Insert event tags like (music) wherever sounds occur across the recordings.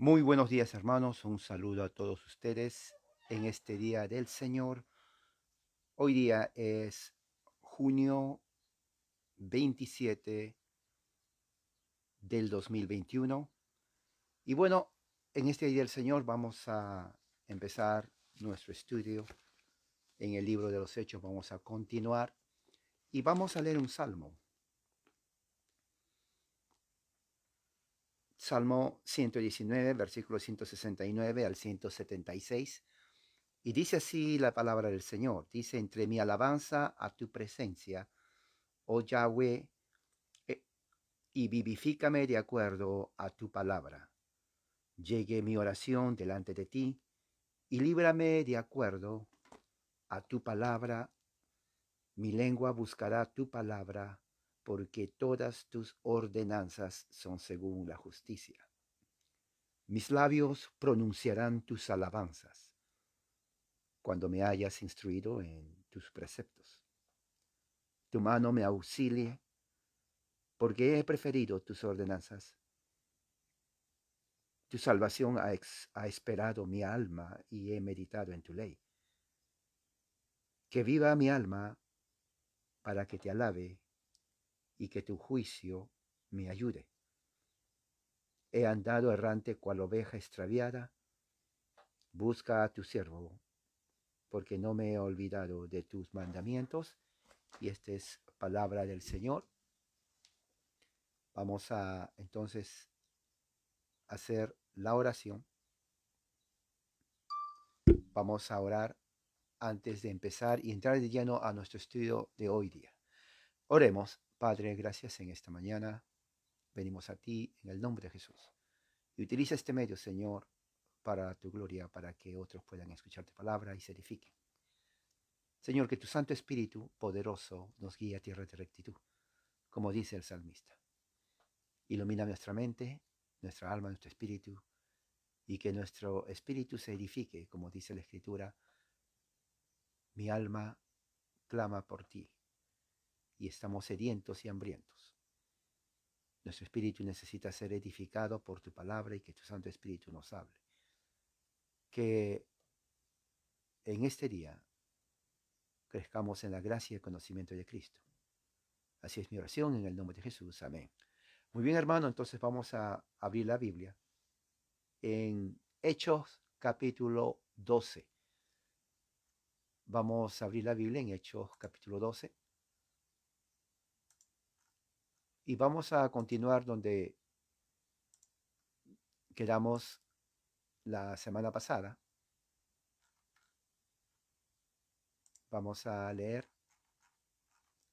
Muy buenos días hermanos, un saludo a todos ustedes en este día del Señor. Hoy día es junio 27 del 2021. Y bueno, en este día del Señor vamos a empezar nuestro estudio en el libro de los Hechos. Vamos a continuar y vamos a leer un salmo. Salmo 119, versículo 169 al 176. Y dice así la palabra del Señor. Dice, entre mi alabanza a tu presencia, oh Yahweh, eh, y vivifícame de acuerdo a tu palabra. Llegue mi oración delante de ti, y líbrame de acuerdo a tu palabra. Mi lengua buscará tu palabra porque todas tus ordenanzas son según la justicia. Mis labios pronunciarán tus alabanzas cuando me hayas instruido en tus preceptos. Tu mano me auxilie, porque he preferido tus ordenanzas. Tu salvación ha, esperado mi alma y he meditado en tu ley. Que viva mi alma para que te alabe y que tu juicio me ayude. He andado errante cual oveja extraviada. Busca a tu siervo, porque no me he olvidado de tus mandamientos. Y esta es palabra del Señor. Vamos a entonces hacer la oración. Vamos a orar antes de empezar y entrar de lleno a nuestro estudio de hoy día. Oremos. Padre, gracias en esta mañana. Venimos a ti en el nombre de Jesús. Y utiliza este medio, Señor, para tu gloria, para que otros puedan escuchar tu palabra y se edifiquen. Señor, que tu Santo Espíritu poderoso nos guíe a tierra de rectitud, como dice el salmista. Ilumina nuestra mente, nuestra alma, nuestro espíritu, y que nuestro espíritu se edifique, como dice la Escritura. Mi alma clama por ti, y estamos sedientos y hambrientos. Nuestro espíritu necesita ser edificado por tu palabra y que tu Santo Espíritu nos hable. Que en este día crezcamos en la gracia y el conocimiento de Cristo. Así es mi oración en el nombre de Jesús. Amén. Muy bien, hermano, entonces vamos a abrir la Biblia en Hechos capítulo 12. Vamos a abrir la Biblia en Hechos capítulo 12 y vamos a continuar donde quedamos la semana pasada. Vamos a leer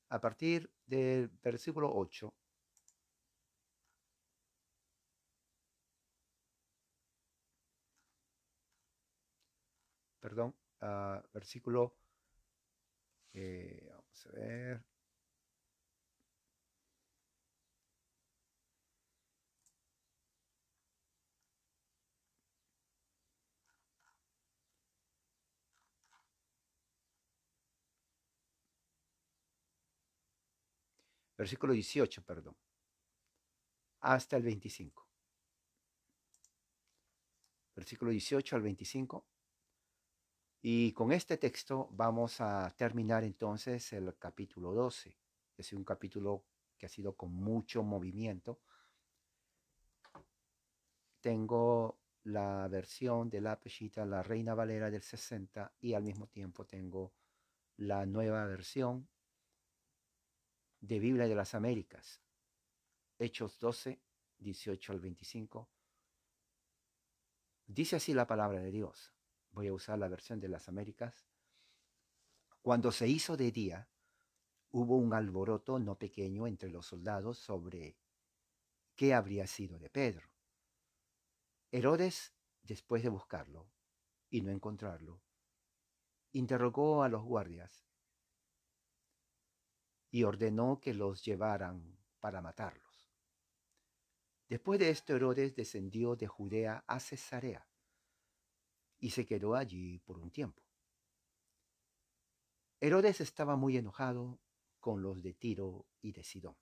a partir del versículo 8. Perdón, ah, versículo, eh, vamos a ver, versículo 18, perdón, hasta el 25. Versículo 18 al 25. Y con este texto vamos a terminar entonces el capítulo 12. Es un capítulo que ha sido con mucho movimiento. Tengo la versión de la pechita, la Reina Valera del 60, y al mismo tiempo tengo la nueva versión de Biblia de las Américas, Hechos 12, 18 al 25. Dice así la palabra de Dios. Voy a usar la versión de las Américas. Cuando se hizo de día, hubo un alboroto no pequeño entre los soldados sobre qué habría sido de Pedro. Herodes, después de buscarlo y no encontrarlo, interrogó a los guardias y ordenó que los llevaran para matarlos. Después de esto Herodes descendió de Judea a Cesarea y se quedó allí por un tiempo. Herodes estaba muy enojado con los de Tiro y de Sidón.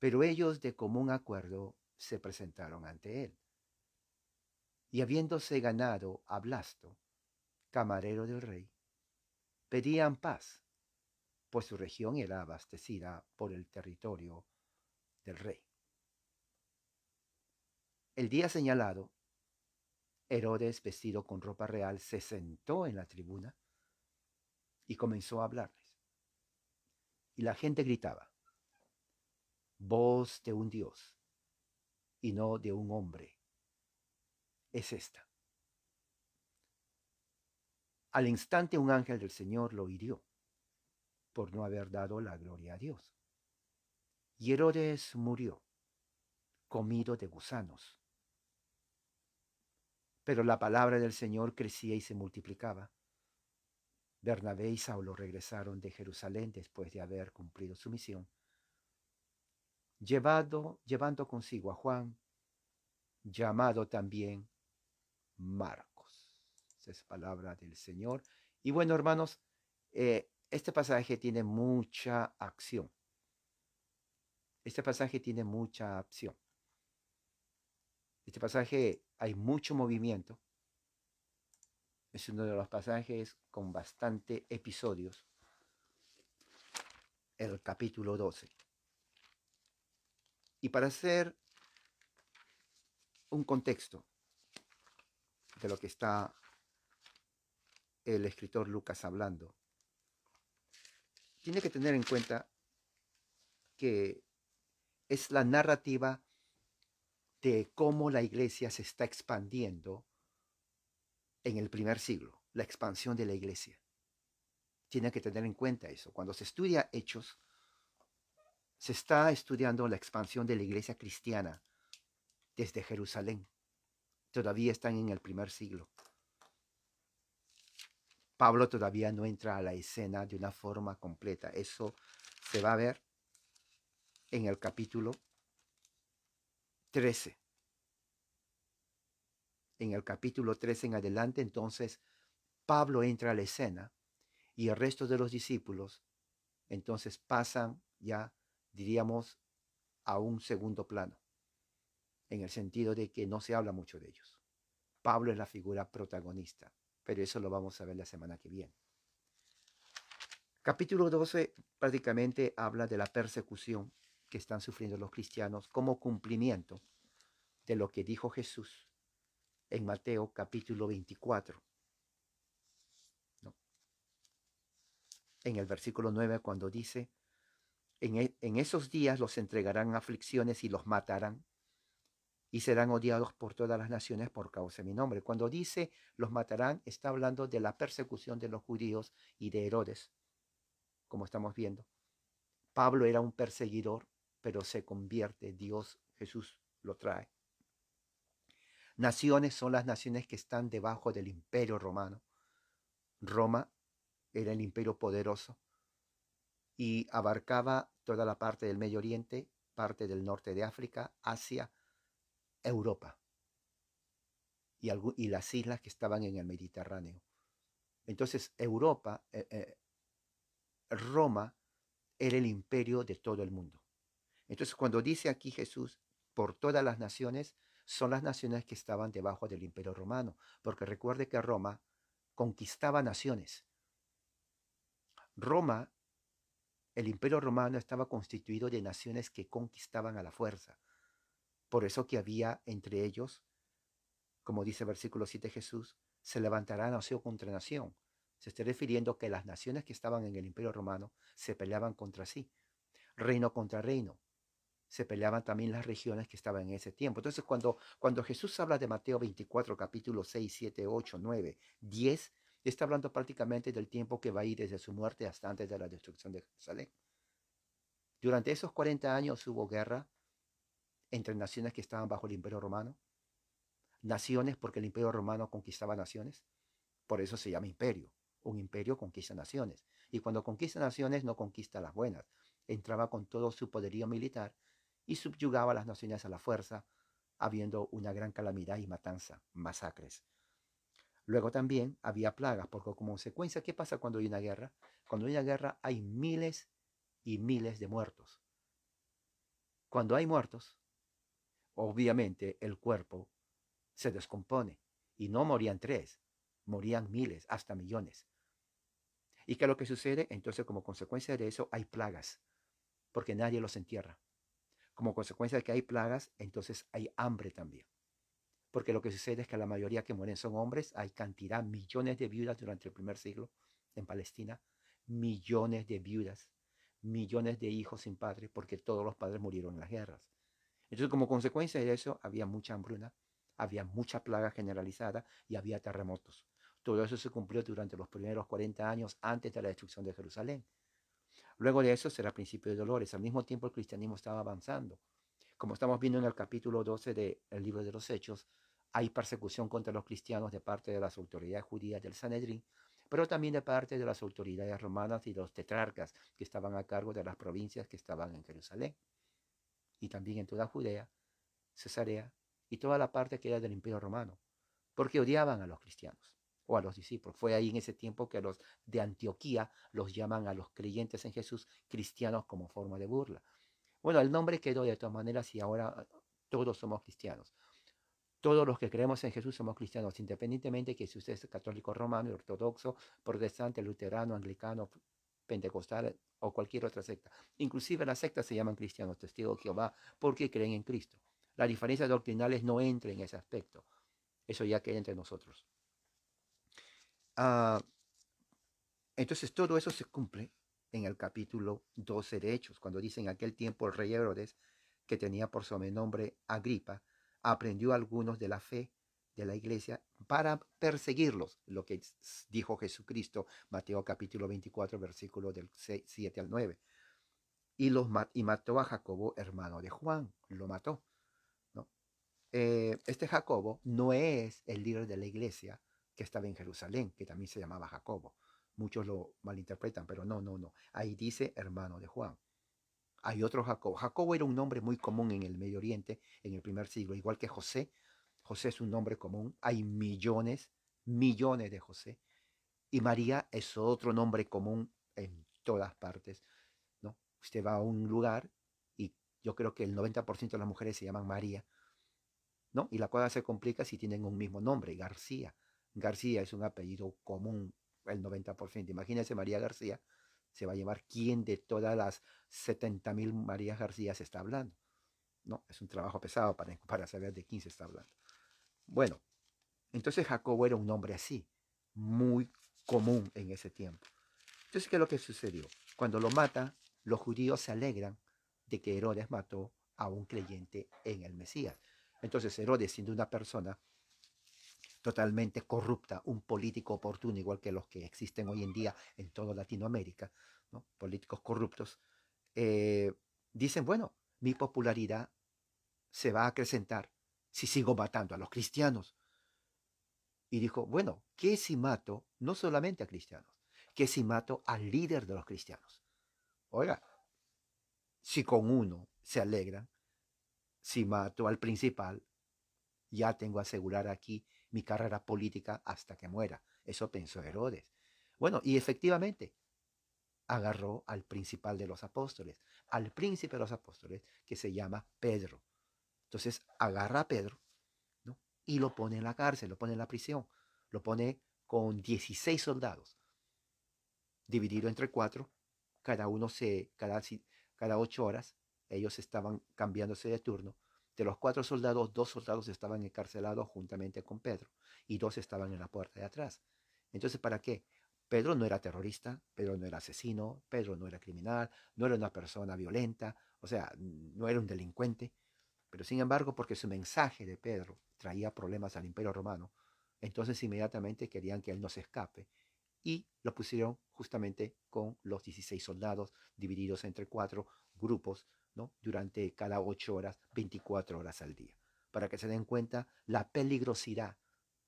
Pero ellos de común acuerdo se presentaron ante él. Y habiéndose ganado a Blasto, camarero del rey, pedían paz pues su región era abastecida por el territorio del rey. El día señalado, Herodes, vestido con ropa real, se sentó en la tribuna y comenzó a hablarles. Y la gente gritaba, voz de un Dios y no de un hombre es esta. Al instante un ángel del Señor lo hirió por no haber dado la gloria a Dios. Y Herodes murió, comido de gusanos. Pero la palabra del Señor crecía y se multiplicaba. Bernabé y Saulo regresaron de Jerusalén después de haber cumplido su misión, llevando consigo a Juan, llamado también Marcos. Esa es palabra del Señor. Y bueno, hermanos, eh, este pasaje tiene mucha acción. Este pasaje tiene mucha acción. Este pasaje hay mucho movimiento. Es uno de los pasajes con bastante episodios. El capítulo 12. Y para hacer un contexto de lo que está el escritor Lucas hablando, tiene que tener en cuenta que es la narrativa de cómo la iglesia se está expandiendo en el primer siglo, la expansión de la iglesia. Tiene que tener en cuenta eso. Cuando se estudia hechos, se está estudiando la expansión de la iglesia cristiana desde Jerusalén. Todavía están en el primer siglo. Pablo todavía no entra a la escena de una forma completa. Eso se va a ver en el capítulo 13. En el capítulo 13 en adelante, entonces, Pablo entra a la escena y el resto de los discípulos, entonces, pasan ya, diríamos, a un segundo plano, en el sentido de que no se habla mucho de ellos. Pablo es la figura protagonista pero eso lo vamos a ver la semana que viene. Capítulo 12 prácticamente habla de la persecución que están sufriendo los cristianos como cumplimiento de lo que dijo Jesús en Mateo capítulo 24. En el versículo 9 cuando dice, e, en esos días los entregarán aflicciones y los matarán y serán odiados por todas las naciones por causa de mi nombre. Cuando dice los matarán, está hablando de la persecución de los judíos y de Herodes, como estamos viendo. Pablo era un perseguidor, pero se convierte, Dios Jesús lo trae. Naciones son las naciones que están debajo del imperio romano. Roma era el imperio poderoso y abarcaba toda la parte del Medio Oriente, parte del norte de África, Asia, Europa y, las islas que estaban en el Mediterráneo. Entonces Europa, eh, eh, Roma, era el imperio de todo el mundo. Entonces cuando dice aquí Jesús, por todas las naciones, son las naciones que estaban debajo del imperio romano, porque recuerde que Roma conquistaba naciones. Roma, el imperio romano estaba constituido de naciones que conquistaban a la fuerza. Por eso que había entre ellos, como dice el versículo 7 Jesús, se levantará nación contra nación. Se está refiriendo que las naciones que estaban en el imperio romano se peleaban contra sí, reino contra reino. Se peleaban también las regiones que estaban en ese tiempo. Entonces, cuando, cuando Jesús habla de Mateo 24, capítulo 6, 7, 8, 9, 10, está hablando prácticamente del tiempo que va a ir desde su muerte hasta antes de la destrucción de Jerusalén. Durante esos 40 años hubo guerra, entre naciones que estaban bajo el imperio romano, naciones porque el imperio romano conquistaba naciones, por eso se llama imperio. Un imperio conquista naciones. Y cuando conquista naciones no conquista las buenas. Entraba con todo su poderío militar y subyugaba a las naciones a la fuerza, habiendo una gran calamidad y matanza, masacres. Luego también había plagas, porque como consecuencia, ¿qué pasa cuando hay una guerra? Cuando hay una guerra hay miles y miles de muertos. Cuando hay muertos, obviamente el cuerpo se descompone y no morían tres, morían miles, hasta millones. ¿Y qué es lo que sucede? Entonces, como consecuencia de eso, hay plagas, porque nadie los entierra. Como consecuencia de que hay plagas, entonces hay hambre también. Porque lo que sucede es que la mayoría que mueren son hombres, hay cantidad, millones de viudas durante el primer siglo en Palestina, millones de viudas, millones de hijos sin padre, porque todos los padres murieron en las guerras. Entonces, como consecuencia de eso, había mucha hambruna, había mucha plaga generalizada y había terremotos. Todo eso se cumplió durante los primeros 40 años antes de la destrucción de Jerusalén. Luego de eso será principio de dolores. Al mismo tiempo el cristianismo estaba avanzando. Como estamos viendo en el capítulo 12 del libro de los Hechos, hay persecución contra los cristianos de parte de las autoridades judías del Sanedrín, pero también de parte de las autoridades romanas y los tetrarcas que estaban a cargo de las provincias que estaban en Jerusalén y también en toda Judea, Cesarea y toda la parte que era del Imperio Romano, porque odiaban a los cristianos o a los discípulos. Fue ahí en ese tiempo que los de Antioquía los llaman a los creyentes en Jesús cristianos como forma de burla. Bueno, el nombre quedó de todas maneras y ahora ah, todos somos cristianos. Todos los que creemos en Jesús somos cristianos, independientemente que si usted es católico romano, ortodoxo, protestante, luterano, anglicano, Pentecostal o cualquier otra secta. Inclusive las sectas se llaman cristianos, testigos de Jehová, porque creen en Cristo. Las diferencias doctrinales no entran en ese aspecto. Eso ya queda entre nosotros. Ah, entonces todo eso se cumple en el capítulo 12 de Hechos, cuando dice en aquel tiempo el rey Herodes, que tenía por sobrenombre Agripa, aprendió algunos de la fe de la iglesia para perseguirlos, lo que dijo Jesucristo, Mateo capítulo 24, versículo del 6, 7 al 9. Y, los, y mató a Jacobo, hermano de Juan, lo mató. ¿no? Eh, este Jacobo no es el líder de la iglesia que estaba en Jerusalén, que también se llamaba Jacobo. Muchos lo malinterpretan, pero no, no, no. Ahí dice hermano de Juan. Hay otro Jacobo. Jacobo era un nombre muy común en el Medio Oriente en el primer siglo, igual que José, José es un nombre común, hay millones, millones de José. Y María es otro nombre común en todas partes. ¿no? Usted va a un lugar y yo creo que el 90% de las mujeres se llaman María. ¿no? Y la cosa se complica si tienen un mismo nombre, García. García es un apellido común, el 90%. Imagínense María García, se va a llamar quién de todas las 70.000 Marías García se está hablando. ¿no? Es un trabajo pesado para (laughs) saber de quién se está hablando. Bueno, entonces Jacobo era un hombre así, muy común en ese tiempo. Entonces, ¿qué es lo que sucedió? Cuando lo mata, los judíos se alegran de que Herodes mató a un creyente en el Mesías. Entonces, Herodes, siendo una persona totalmente corrupta, un político oportuno, igual que los que existen hoy en día en toda Latinoamérica, políticos corruptos, eh, dicen, bueno, mi popularidad se va a acrecentar si sigo matando a los cristianos? Y dijo, bueno, ¿qué si mato no solamente a cristianos? ¿Qué si mato al líder de los cristianos? Oiga, si con uno se alegran, si mato al principal, ya tengo asegurar aquí mi carrera política hasta que muera. Eso pensó Herodes. Bueno, y efectivamente, agarró al principal de los apóstoles, al príncipe de los apóstoles, que se llama Pedro. Entonces agarra a Pedro y lo pone en la cárcel, lo pone en la prisión, lo pone con 16 soldados, dividido entre cuatro, cada uno se, cada, cada ocho horas, ellos estaban cambiándose de turno. De los cuatro soldados, dos soldados estaban encarcelados juntamente con Pedro y dos estaban en la puerta de atrás. Entonces, ¿para qué? Pedro no era terrorista, Pedro no era asesino, Pedro no era criminal, no era una persona violenta, o sea, no era un delincuente. Pero sin embargo, porque su mensaje de Pedro traía problemas al imperio romano, entonces inmediatamente querían que él no se escape y lo pusieron justamente con los 16 soldados divididos entre cuatro grupos ¿no? durante cada ocho horas, 24 horas al día, para que se den cuenta la peligrosidad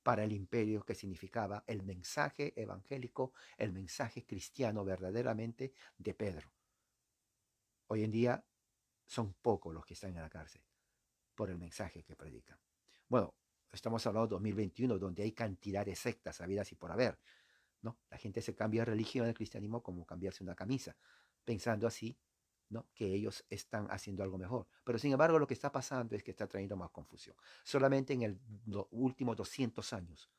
para el imperio que significaba el mensaje evangélico, el mensaje cristiano verdaderamente de Pedro. Hoy en día son pocos los que están en la cárcel por el mensaje que predican. Bueno, estamos hablando de 2021, donde hay cantidad de sectas habidas y por haber. ¿no? La gente se cambia de religión el cristianismo como cambiarse una camisa, pensando así ¿no? que ellos están haciendo algo mejor. Pero sin embargo, lo que está pasando es que está trayendo más confusión. Solamente en el, los últimos 200 años,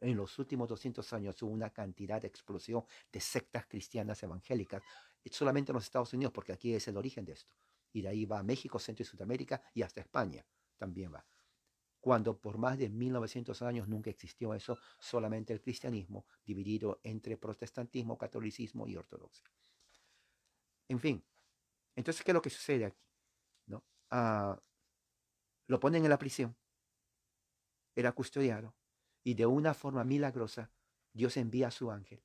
en los últimos 200 años hubo una cantidad de explosión de sectas cristianas evangélicas, solamente en los Estados Unidos, porque aquí es el origen de esto y de ahí va a México, Centro y Sudamérica y hasta España también va. Cuando por más de 1900 años nunca existió eso, solamente el cristianismo dividido entre protestantismo, catolicismo y ortodoxia. En fin, entonces, ¿qué es lo que sucede aquí? ¿No? Ah, lo ponen en la prisión, era custodiado, y de una forma milagrosa, Dios envía a su ángel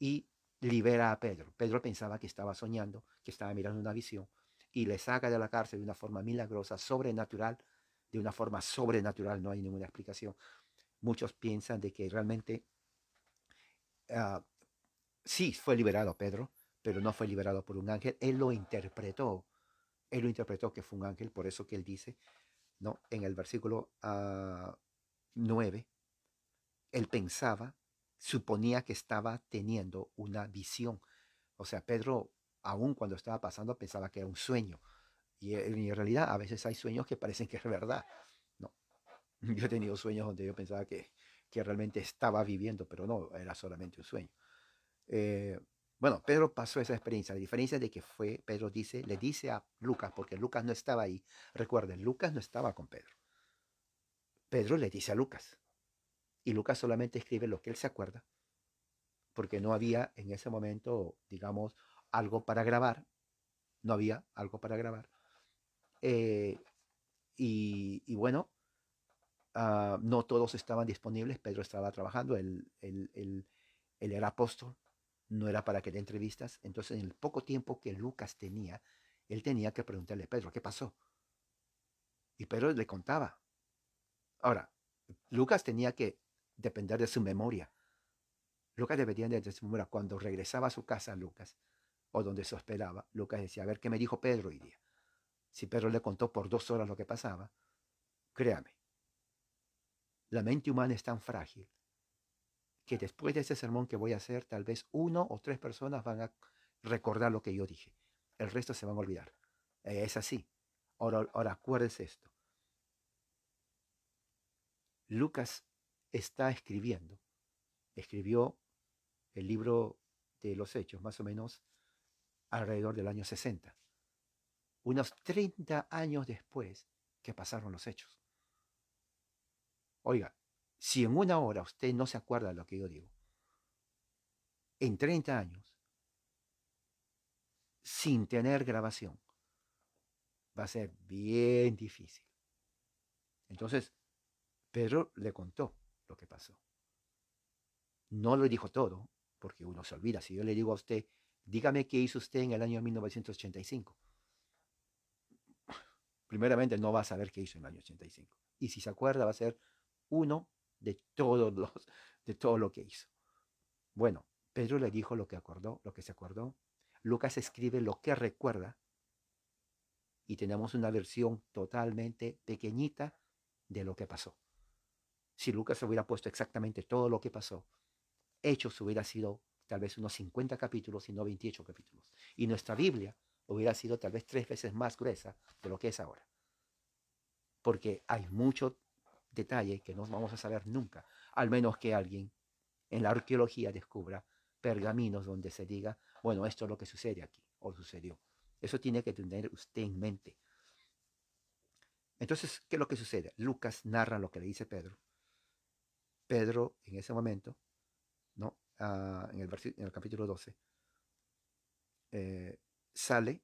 y libera a Pedro. Pedro pensaba que estaba soñando, que estaba mirando una visión, y le saca de la cárcel de una forma milagrosa, sobrenatural, de una forma sobrenatural, no hay ninguna explicación. Muchos piensan de que realmente ah, sí fue liberado Pedro, pero no fue liberado por un ángel, él lo interpretó, él lo interpretó que fue un ángel, por eso que él dice, ¿no? En el versículo 9, ah, él pensaba suponía que estaba teniendo una visión. O sea, Pedro, aún cuando estaba pasando, pensaba que era un sueño. E, y en realidad a veces hay sueños que parecen que es verdad. No, (laughs) yo he tenido sueños donde yo pensaba que, que realmente estaba viviendo, pero no, era solamente un sueño. Eh, bueno, Pedro pasó esa experiencia. La diferencia de que fue, Pedro dice, le dice a Lucas, porque Lucas no estaba ahí. Recuerden, Lucas no estaba con Pedro. Pedro le dice a Lucas, y Lucas solamente escribe lo que él se acuerda, porque no había en ese momento, digamos, algo para grabar, no había algo para grabar. Eh, y, bueno, ah, no todos estaban disponibles, Pedro estaba trabajando, él, él era apóstol, no era para que le entrevistas, entonces en el poco tiempo que Lucas tenía, él tenía que preguntarle a Pedro, ¿qué pasó? Y Pedro le contaba. Ahora, Lucas tenía que depender de su memoria. Lucas debería de su Cuando regresaba a su casa, Lucas, o donde se hospedaba, Lucas decía, a ver qué me dijo Pedro hoy día. Si Pedro le contó por dos horas lo que pasaba, créame, la mente humana es tan frágil que después de ese sermón que voy a hacer, tal vez uno o tres personas van a recordar lo que yo dije. El resto se van a olvidar. es así. Ahora, ahora acuérdense esto. Lucas está escribiendo. Escribió el libro de los Hechos, más o menos alrededor del año 60, unos 30 años después que pasaron los hechos. Oiga, si en una hora usted no se acuerda de lo que yo digo, en 30 años, sin tener grabación, va a ser bien difícil. Entonces, Pedro le contó que pasó. No lo dijo todo, porque uno se olvida. Si yo le digo a usted, dígame qué hizo usted en el año 1985. Primeramente, no va a saber qué hizo en el año 85. Y si se acuerda, va a ser uno de todos los, de todo lo que hizo. Bueno, Pedro le dijo lo que acordó, lo que se acordó. Lucas escribe lo que recuerda. Y tenemos una versión totalmente pequeñita de lo que pasó. Si Lucas hubiera puesto exactamente todo lo que pasó, Hechos hubiera sido tal vez unos 50 capítulos y no 28 capítulos. Y nuestra Biblia hubiera sido tal vez tres veces más gruesa de lo que es ahora. Porque hay mucho detalle que no vamos a saber nunca, al menos que alguien en la arqueología descubra pergaminos donde se diga, bueno, esto es lo que sucede aquí o sucedió. Eso tiene que tener usted en mente. Entonces, ¿qué es lo que sucede? Lucas narra lo que le dice Pedro Pedro en ese momento, ¿no? Ah, en, el capítulo 12, eh, sale,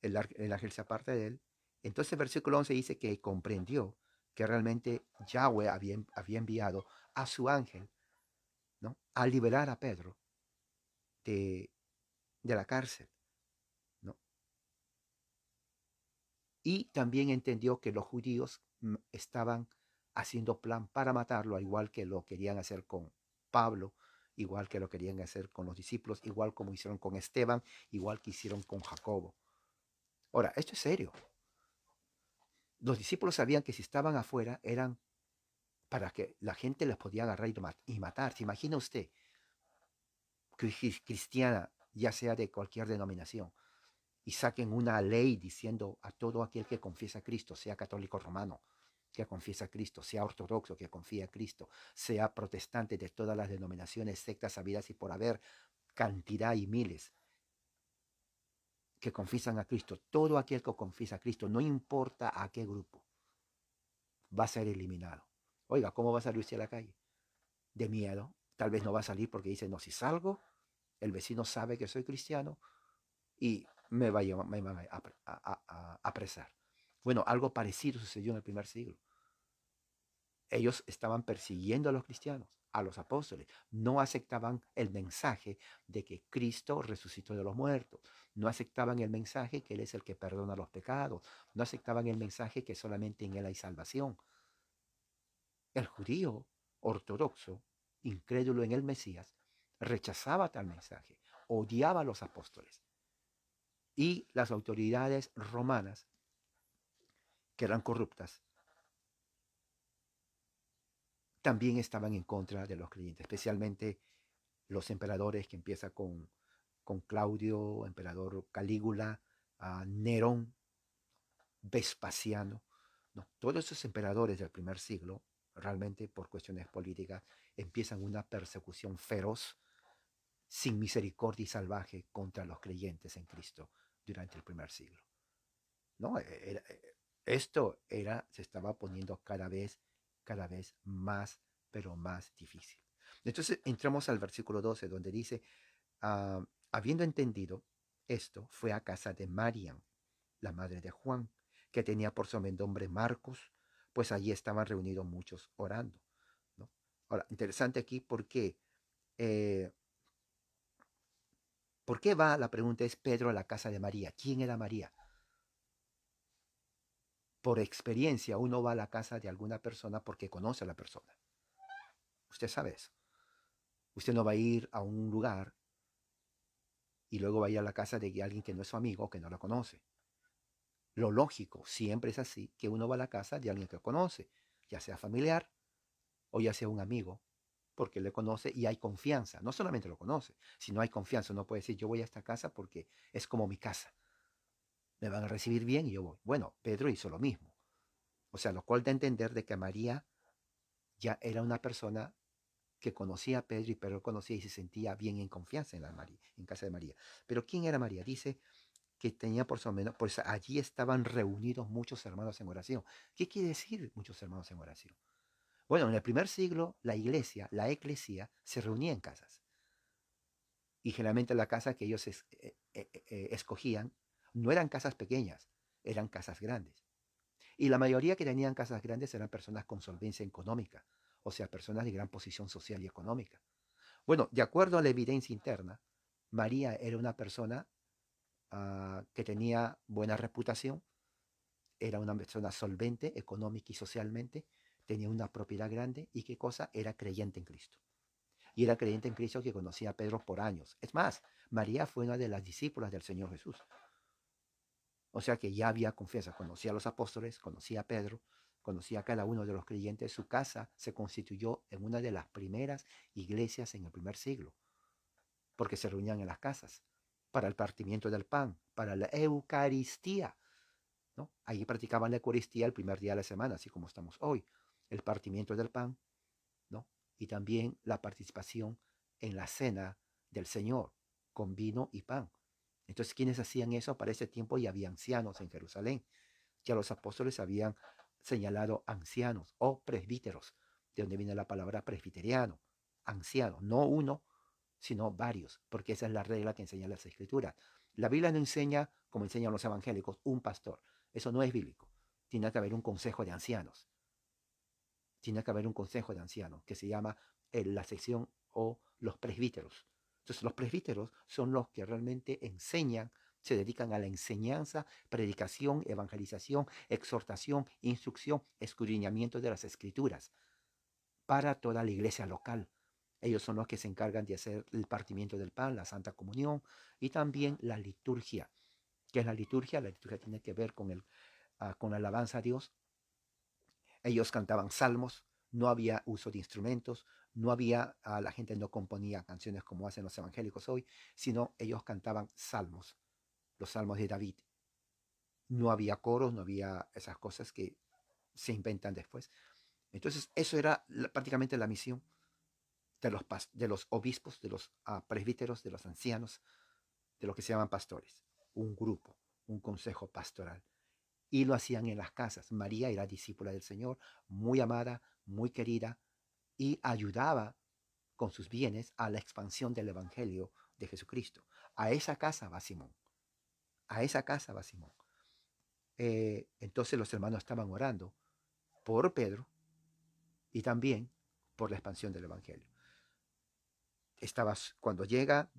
el, el ángel se aparta de él. Entonces el versículo 11 dice que comprendió que realmente Yahweh había, enviado a su ángel ¿no? a liberar a Pedro de, de la cárcel. Y también entendió que los judíos mm, estaban haciendo plan para matarlo, igual que lo querían hacer con Pablo, igual que lo querían hacer con los discípulos, igual como hicieron con Esteban, igual que hicieron con Jacobo. Ahora, esto es serio. Los discípulos sabían que si estaban afuera eran para que la gente les podía agarrar y matar. ¿Se imagina usted, cristiana, ya sea de cualquier denominación, y saquen una ley diciendo a todo aquel que confiesa a Cristo, sea católico romano, que confiesa a Cristo, sea ortodoxo que confía a Cristo, sea protestante de todas las denominaciones, sectas, sabidas y por haber, cantidad y miles que confiesan a Cristo. Todo aquel que confiesa a Cristo, no importa a qué grupo, va a ser eliminado. Oiga, ¿cómo va a salir usted a la calle? De miedo. Tal vez no va a salir porque dice, no, si salgo, el vecino sabe que soy cristiano y me va a, me a apresar. Bueno, algo parecido sucedió en el primer siglo. Ellos estaban persiguiendo a los cristianos, a los apóstoles. No aceptaban el mensaje de que Cristo resucitó de los muertos. No aceptaban el mensaje que Él es el que perdona los pecados. No aceptaban el mensaje que solamente en Él hay salvación. El judío ortodoxo, incrédulo en el Mesías, rechazaba tal mensaje, odiaba a los apóstoles. Y las autoridades romanas que eran corruptas, también estaban en contra de los creyentes, especialmente los emperadores que empieza con, con Claudio, emperador Calígula, Nerón, Vespasiano. No, todos esos emperadores del primer siglo, realmente por cuestiones políticas, empiezan una persecución feroz, sin misericordia y salvaje contra los creyentes en Cristo durante el primer siglo. No, e, e, e, esto era, se estaba poniendo cada vez, cada vez más, pero más difícil. Entonces entramos al versículo 12, donde dice, ah, habiendo entendido esto, fue a casa de Marian, la madre de Juan, que tenía por sobrenombre Marcos, pues allí estaban reunidos muchos orando. Ahora, interesante aquí porque, eh, ¿por qué va? La pregunta es Pedro a la casa de María. ¿Quién era María? por experiencia uno va a la casa de alguna persona porque conoce a la persona. Usted sabe eso. Usted no va a ir a un lugar y luego va a ir a la casa de alguien que no es su amigo o que no la conoce. Lo lógico siempre es así, que uno va a la casa de alguien que conoce, ya sea familiar o ya sea un amigo, porque le conoce y hay confianza. No solamente lo conoce, si no hay confianza. no puede decir, yo voy a esta casa porque es como mi casa me van a recibir bien y yo voy. Bueno, Pedro hizo lo mismo. O sea, lo cual da a entender de que María ya era una persona que conocía a Pedro y Pedro conocía y se sentía bien en confianza en, la María, en casa de María. Pero ¿quién era María? Dice que tenía por su menos, pues allí estaban reunidos muchos hermanos en oración. ¿Qué quiere decir muchos hermanos en oración? Bueno, en el primer siglo la iglesia, la eclesía, se reunía en casas. Y generalmente la casa que ellos eh, eh, eh, escogían no eran casas pequeñas, eran casas grandes. Y la mayoría que tenían casas grandes eran personas con solvencia económica, o sea, personas de gran posición social y económica. Bueno, de acuerdo a la evidencia interna, María era una persona ah, que tenía buena reputación, era una persona solvente económica y socialmente, tenía una propiedad grande y qué cosa, era creyente en Cristo. Y era creyente en Cristo que conocía a Pedro por años. Es más, María fue una de las discípulas del Señor Jesús. O sea que ya había confianza, conocía a los apóstoles, conocía a Pedro, conocía a cada uno de los creyentes. Su casa se constituyó en una de las primeras iglesias en el primer siglo, porque se reunían en las casas para el partimiento del pan, para la Eucaristía. ¿no? Allí practicaban la Eucaristía el primer día de la semana, así como estamos hoy, el partimiento del pan ¿no? y también la participación en la cena del Señor con vino y pan. Entonces, ¿quiénes hacían eso? Para ese tiempo ya había ancianos en Jerusalén. Ya los apóstoles habían señalado ancianos o presbíteros, de donde viene la palabra presbiteriano, anciano, no uno, sino varios, porque esa es la regla que enseña las escrituras. La Biblia no enseña, como enseñan los evangélicos, un pastor. Eso no es bíblico. Tiene que haber un consejo de ancianos. Tiene que haber un consejo de ancianos que se llama eh, la sección o los presbíteros. Entonces los presbíteros son los que realmente enseñan, se dedican a la enseñanza, predicación, evangelización, exhortación, instrucción, escudriñamiento de las escrituras para toda la iglesia local. Ellos son los que se encargan de hacer el partimiento del pan, la Santa Comunión y también la liturgia. ¿Qué es la liturgia? La liturgia tiene que ver con, el, ah, con la alabanza a Dios. Ellos cantaban salmos, no había uso de instrumentos, no había, ah, la gente no componía canciones como hacen los evangélicos hoy, sino ellos cantaban salmos, los salmos de David. No había coros, no había esas cosas que se inventan después. Entonces, eso era prácticamente la misión de los, obispos, de los ah, presbíteros, de los ancianos, de los que se llaman pastores. Un grupo, un consejo pastoral. Y lo hacían en las casas. María era discípula del Señor, muy amada, muy querida, y ayudaba con sus bienes a la expansión del Evangelio de Jesucristo. A esa casa va Simón. A esa casa va Simón. Eh, entonces los hermanos estaban orando por Pedro y también por la expansión del Evangelio. Estabas, cuando llega,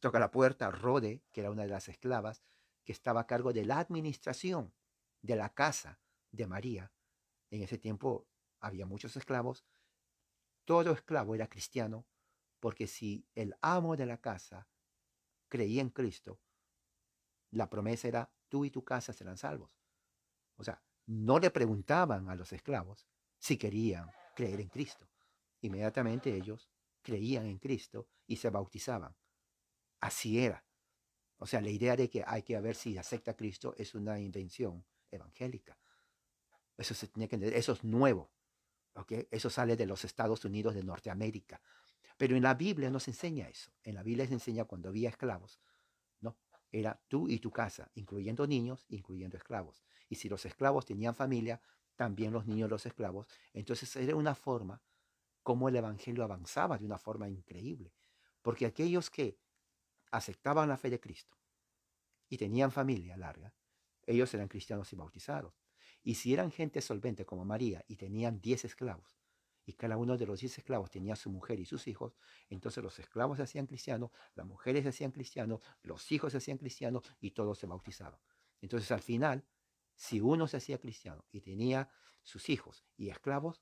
toca la puerta, Rode, que era una de las esclavas, que estaba a cargo de la administración de la casa de María. En ese tiempo había muchos esclavos todo esclavo era cristiano, porque si el amo de la casa creía en Cristo, la promesa era tú y tu casa serán salvos. O sea, no le preguntaban a los esclavos si querían creer en Cristo. Inmediatamente ellos creían en Cristo y se bautizaban. Así era. O sea, la idea de que hay que ver si acepta a Cristo es una invención evangélica. Eso se tiene que entender. Eso es nuevo. Eso sale de los Estados Unidos de Norteamérica. Pero en la Biblia nos enseña eso. En la Biblia se enseña cuando había esclavos, ¿no? Era tú y tu casa, incluyendo niños, incluyendo esclavos. Y si los esclavos tenían familia, también los niños, los esclavos. Entonces era una forma como el Evangelio avanzaba de una forma increíble. Porque aquellos que aceptaban la fe de Cristo y tenían familia larga, ellos eran cristianos y bautizados. Y si eran gente solvente como María y tenían 10 esclavos, y cada uno de los 10 esclavos tenía su mujer y sus hijos, entonces los esclavos se hacían cristianos, las mujeres se hacían cristianos, los hijos se hacían cristianos y todos se bautizaban. Entonces al final, si uno se hacía cristiano y tenía sus hijos y esclavos,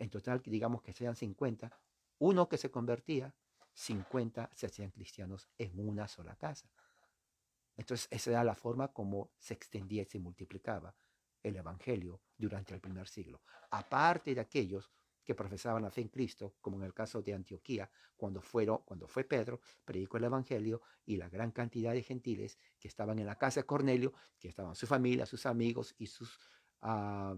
en total digamos que sean 50, uno que se convertía, 50 se hacían cristianos en una sola casa. Entonces esa era la forma como se extendía y se multiplicaba el Evangelio durante el primer siglo, aparte de aquellos que profesaban la fe en Cristo, como en el caso de Antioquía, cuando, fueron, cuando fue Pedro, predicó el Evangelio y la gran cantidad de gentiles que estaban en la casa de Cornelio, que estaban su familia, sus amigos y sus ah,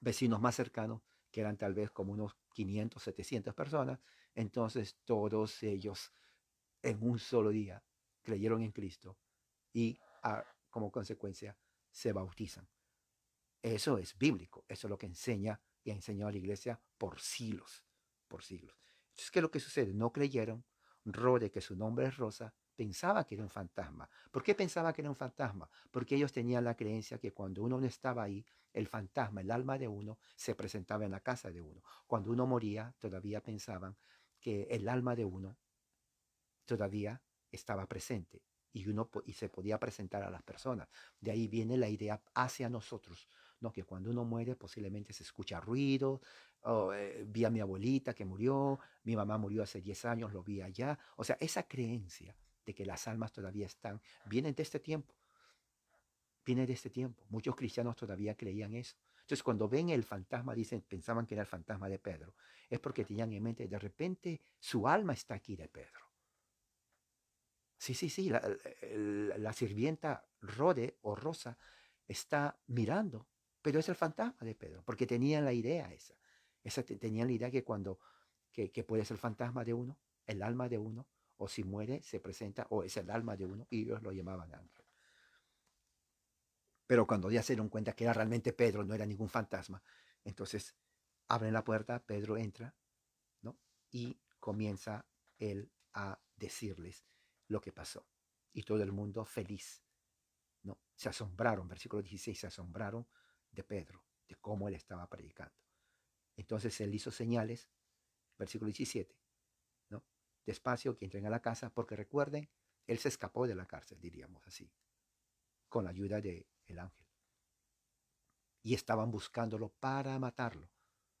vecinos más cercanos, que eran tal vez como unos 500, 700 personas, entonces todos ellos en un solo día creyeron en Cristo y ah, como consecuencia se bautizan. Eso es bíblico, eso es lo que enseña y ha enseñado a la iglesia por siglos, por siglos. Entonces, ¿qué es lo que sucede? No creyeron, Rode, que su nombre es Rosa, pensaba que era un fantasma. ¿Por qué pensaba que era un fantasma? Porque ellos tenían la creencia que cuando uno no estaba ahí, el fantasma, el alma de uno, se presentaba en la casa de uno. Cuando uno moría, todavía pensaban que el alma de uno todavía estaba presente y uno y se podía presentar a las personas. De ahí viene la idea hacia nosotros ¿no? que cuando uno muere posiblemente se escucha ruido, eh, vi a mi abuelita que murió, mi mamá murió hace 10 años, lo vi allá. O sea, esa creencia de que las almas todavía están, viene de este tiempo, viene de este tiempo. Muchos cristianos todavía creían eso. Entonces, cuando ven el fantasma, dicen, pensaban que era el fantasma de Pedro. Es porque tenían en mente, de repente, su alma está aquí de Pedro. Sí, sí, sí, la sirvienta Rode o Rosa está mirando pero es el fantasma de Pedro, porque tenían la idea esa. esa tenían la idea que cuando, que, puede ser el fantasma de uno, el alma de uno, o si muere, se presenta, o es el alma de uno, y ellos lo llamaban ángel. Pero cuando ya se dieron cuenta que era realmente Pedro, no era ningún fantasma, entonces abren la puerta, Pedro entra, ¿no? Y comienza él a decirles lo que pasó. Y todo el mundo feliz, ¿no? Se asombraron, versículo 16, se asombraron de Pedro, de cómo él estaba predicando. Entonces él hizo señales, versículo 17, ¿no? Despacio que entren a la casa, porque recuerden, él se escapó de la cárcel, diríamos así, con la ayuda del el ángel. Y estaban buscándolo para matarlo,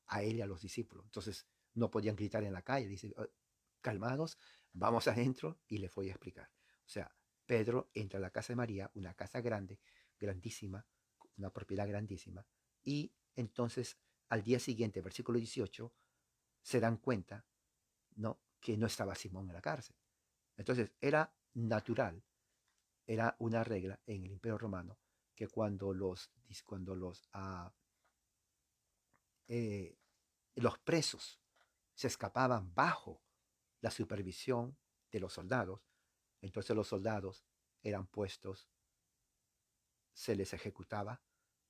a él y a los discípulos. Entonces no podían gritar en la calle, dice, oh, calmados, vamos adentro y le voy a explicar. O sea, Pedro entra a la casa de María, una casa grande, grandísima, una propiedad grandísima. Y entonces al día siguiente, versículo 18, se dan cuenta ¿no? que no estaba Simón en la cárcel. Entonces era natural, era una regla en el Imperio Romano que cuando los, cuando los, ah, eh, los presos se escapaban bajo la supervisión de los soldados, entonces los soldados eran puestos se les ejecutaba,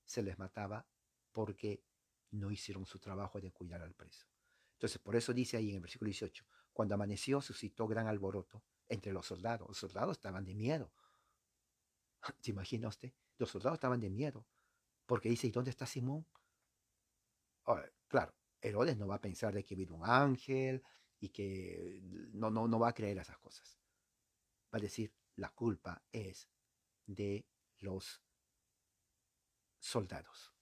se les mataba porque no hicieron su trabajo de cuidar al preso. Entonces, por eso dice ahí en el versículo 18, cuando amaneció suscitó gran alboroto entre los soldados. Los soldados estaban de miedo. (laughs) ¿Te imaginas usted? Los soldados estaban de miedo. Porque dice, ¿y dónde está Simón? Oh, claro, Herodes no va a pensar de que vino un ángel y que no, no, no va a creer esas cosas. Va a decir, la culpa es de los soldados.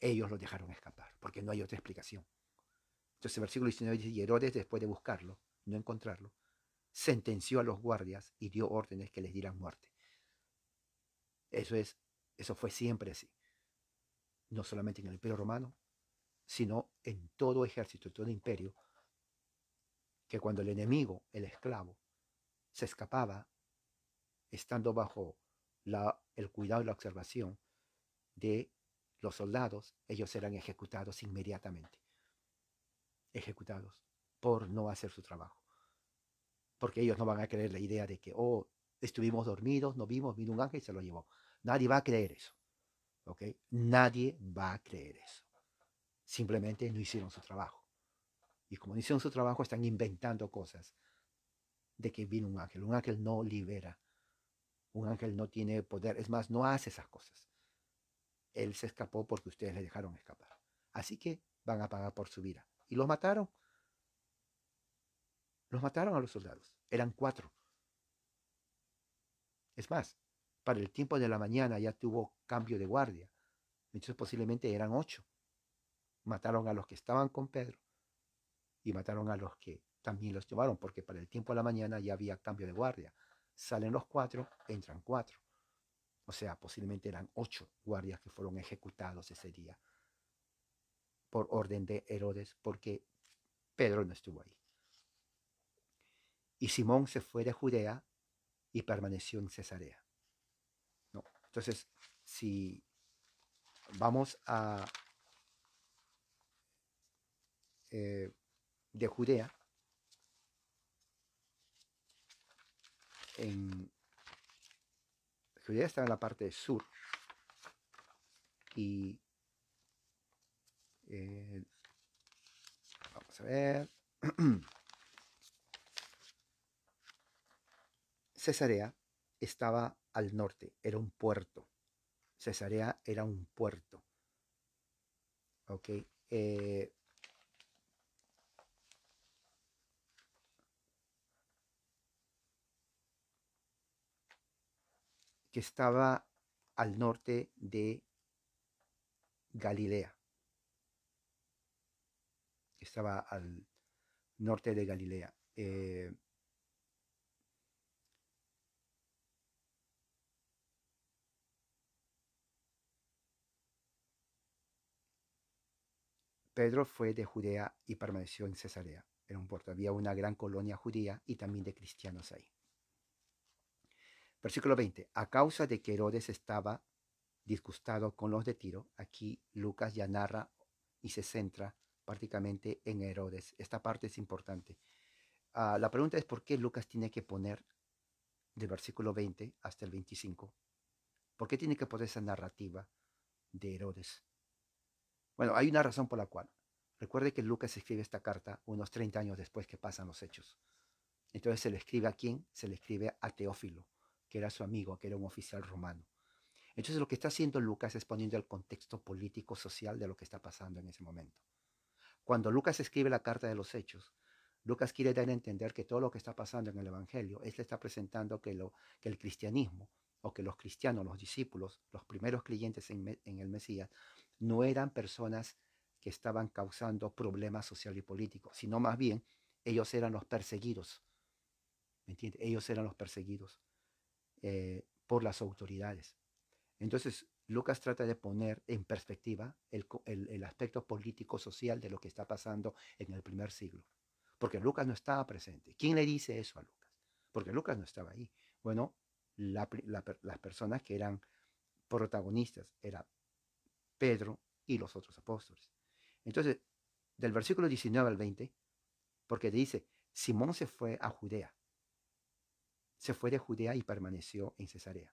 Ellos lo dejaron escapar, porque no hay otra explicación. Entonces el versículo 19 dice, y Herodes, después de buscarlo, no encontrarlo, sentenció a los guardias y dio órdenes que les dieran muerte. Eso, es, eso fue siempre así. No solamente en el imperio romano, sino en todo ejército, todo imperio, que cuando el enemigo, el esclavo, se escapaba, estando bajo la el cuidado y la observación de los soldados, ellos serán ejecutados inmediatamente. Ejecutados por no hacer su trabajo. Porque ellos no van a creer la idea de que, oh, estuvimos dormidos, no vimos, vino un ángel y se lo llevó. Nadie va a creer eso. ¿Ok? Nadie va a creer eso. Simplemente no hicieron su trabajo. Y como no hicieron su trabajo, están inventando cosas de que vino un ángel. Un ángel no libera un ángel no tiene poder, es más, no hace esas cosas. Él se escapó porque ustedes le dejaron escapar. Así que van a pagar por su vida. Y los mataron. Los mataron a los soldados. Eran cuatro. Es más, para el tiempo de la mañana ya tuvo cambio de guardia. Entonces posiblemente eran ocho. Mataron a los que estaban con Pedro y mataron a los que también los llevaron, porque para el tiempo de la mañana ya había cambio de guardia salen los cuatro, entran cuatro. O sea, posiblemente eran ocho guardias que fueron ejecutados ese día por orden de Herodes, porque Pedro no estuvo ahí. Y Simón se fue de Judea y permaneció en Cesarea. Entonces, si vamos a eh, de Judea, en Judea estaba en la parte sur y eh, vamos a ver (clears throat) Cesarea estaba al norte, era un puerto. Cesarea era un puerto. Ok. Eh, que estaba al norte de Galilea. Estaba al norte de Galilea. Eh, Pedro fue de Judea y permaneció en Cesarea, Era un puerto. Había una gran colonia judía y también de cristianos ahí. Versículo 20. A causa de que Herodes estaba disgustado con los de Tiro, aquí Lucas ya narra y se centra prácticamente en Herodes. Esta parte es importante. Ah, la pregunta es por qué Lucas tiene que poner del versículo 20 hasta el 25. ¿Por qué tiene que poner esa narrativa de Herodes? Bueno, hay una razón por la cual. Recuerde que Lucas escribe esta carta unos 30 años después que pasan los hechos. Entonces se le escribe a quién? Se le escribe a Teófilo que era su amigo, que era un oficial romano. Entonces lo que está haciendo Lucas es poniendo el contexto político-social de lo que está pasando en ese momento. Cuando Lucas escribe la carta de los hechos, Lucas quiere dar a entender que todo lo que está pasando en el Evangelio, él está presentando que, el cristianismo o que los cristianos, los discípulos, los primeros creyentes en, el Mesías, no eran personas que estaban causando problemas sociales y políticos, sino más bien ellos eran los perseguidos. ¿Me entiendes? Ellos eran los perseguidos. Eh, por las autoridades. Entonces, Lucas trata de poner en perspectiva el, aspecto político-social de lo que está pasando en el primer siglo. Porque Lucas no estaba presente. ¿Quién le dice eso a Lucas? Porque Lucas no estaba ahí. Bueno, las personas que eran protagonistas era Pedro y los otros apóstoles. Entonces, del versículo 19 al 20, porque dice, Simón se fue a Judea se fue de Judea y permaneció en Cesarea.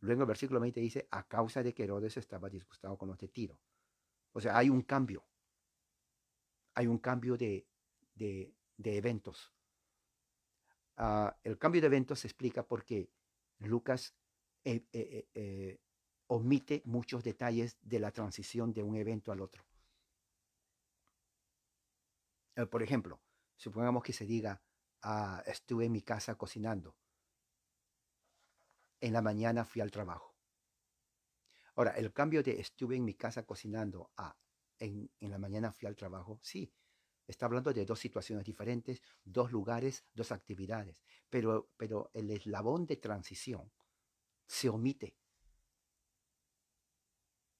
Luego el versículo 20 dice, a causa de que Herodes estaba disgustado con los de Tiro. O sea, hay un cambio. Hay un cambio de, eventos. Ah, el cambio de eventos se explica porque Lucas eh, eh, eh, omite muchos detalles de la transición de un evento al otro. por ejemplo, supongamos que se diga, estuve en mi casa cocinando. En la mañana fui al trabajo. Ahora, el cambio de estuve en mi casa cocinando a en, la mañana fui al trabajo, sí, está hablando de dos situaciones diferentes, dos lugares, dos actividades, pero, pero el eslabón de transición se omite.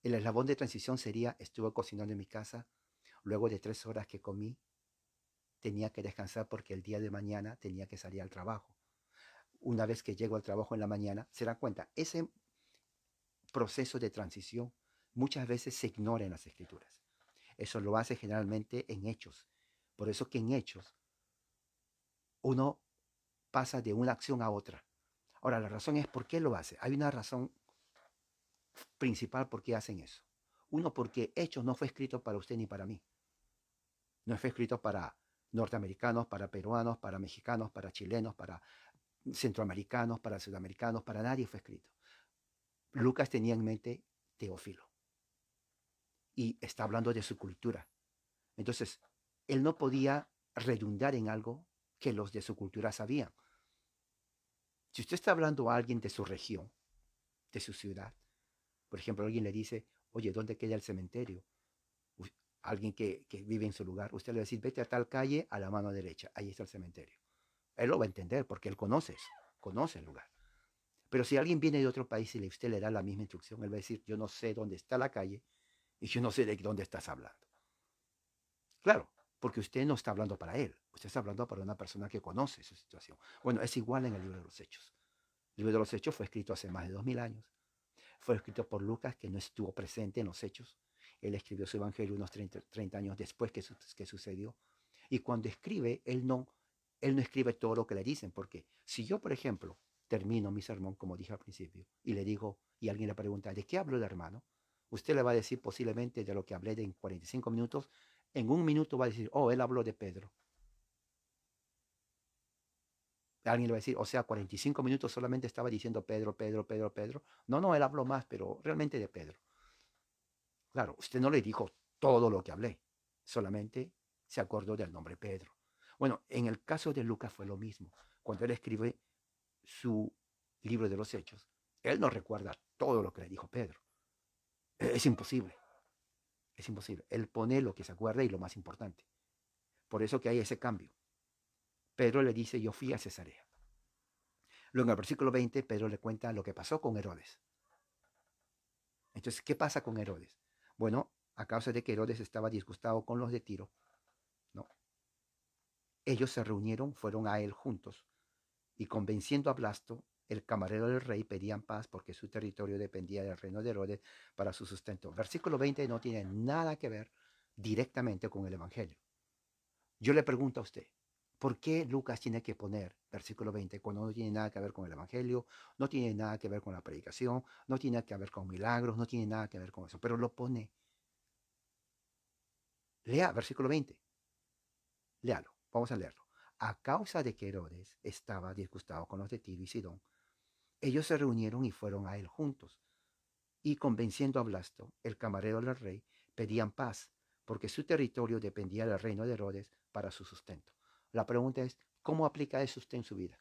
El eslabón de transición sería, estuve cocinando en mi casa, luego de tres horas que comí, tenía que descansar porque el día de mañana tenía que salir al trabajo. Una vez que llego al trabajo en la mañana, se da cuenta, ese proceso de transición muchas veces se ignora en las escrituras. Eso lo hace generalmente en hechos. Por eso que en hechos uno pasa de una acción a otra. Ahora, la razón es por qué lo hace. Hay una razón principal por qué hacen eso. Uno, porque hechos no fue escrito para usted ni para mí. No fue escrito para norteamericanos, para peruanos, para mexicanos, para chilenos, para centroamericanos, para sudamericanos, para nadie fue escrito. Lucas tenía en mente Teófilo y está hablando de su cultura. Entonces, él no podía redundar en algo que los de su cultura sabían. Si usted está hablando a alguien de su región, de su ciudad, por ejemplo, alguien le dice, oye, ¿dónde queda el cementerio? alguien que, vive en su lugar, usted le va a decir, vete a tal calle a la mano derecha, ahí está el cementerio. Él lo va a entender porque él conoce conoce el lugar. Pero si alguien viene de otro país y usted le da la misma instrucción, él va a decir, yo no sé dónde está la calle y yo no sé de dónde estás hablando. Claro, porque usted no está hablando para él, usted está hablando para una persona que conoce su situación. Bueno, es igual en el libro de los hechos. El libro de los hechos fue escrito hace más de dos mil años. Fue escrito por Lucas, que no estuvo presente en los hechos. Él escribió su Evangelio unos 30, años después que, sucedió. Y cuando escribe, él no, él no escribe todo lo que le dicen, porque si yo, por ejemplo, termino mi sermón, como dije al principio, y le digo, y alguien le pregunta, ¿de qué habló el hermano? Usted le va a decir posiblemente de lo que hablé en 45 minutos, en un minuto va a decir, oh, él habló de Pedro. Alguien le va a decir, o sea, 45 minutos solamente estaba diciendo Pedro, Pedro, Pedro, Pedro. No, no, él habló más, pero realmente de Pedro. Claro, usted no le dijo todo lo que hablé, solamente se acordó del nombre Pedro. Bueno, en el caso de Lucas fue lo mismo. Cuando él escribe su libro de los hechos, él no recuerda todo lo que le dijo Pedro. E-, es imposible. Es imposible. Él pone lo que se acuerda y lo más importante. Por eso que hay ese cambio. Pedro le dice, yo fui a Cesarea. Luego en el versículo 20, Pedro le cuenta lo que pasó con Herodes. Entonces, ¿qué pasa con Herodes? Bueno, a causa de que Herodes estaba disgustado con los de Tiro, ¿no? Ellos se reunieron, fueron a él juntos, y convenciendo a Blasto, el camarero del rey, pedían paz porque su territorio dependía del reino de Herodes para su sustento. Versículo 20 no tiene nada que ver directamente con el Evangelio. Yo le pregunto a usted, ¿Por qué Lucas tiene que poner versículo 20 cuando no tiene nada que ver con el Evangelio, no tiene nada que ver con la predicación, no tiene que ver con milagros, no tiene nada que ver con eso, pero lo pone? Lea versículo 20. Léalo, vamos a leerlo. A causa de que Herodes estaba disgustado con los de Tiro y Sidón, ellos se reunieron y fueron a él juntos. Y convenciendo a Blasto, el camarero del rey, pedían paz, porque su territorio dependía del reino de Herodes para su sustento. La pregunta es, ¿cómo aplica eso usted en su vida?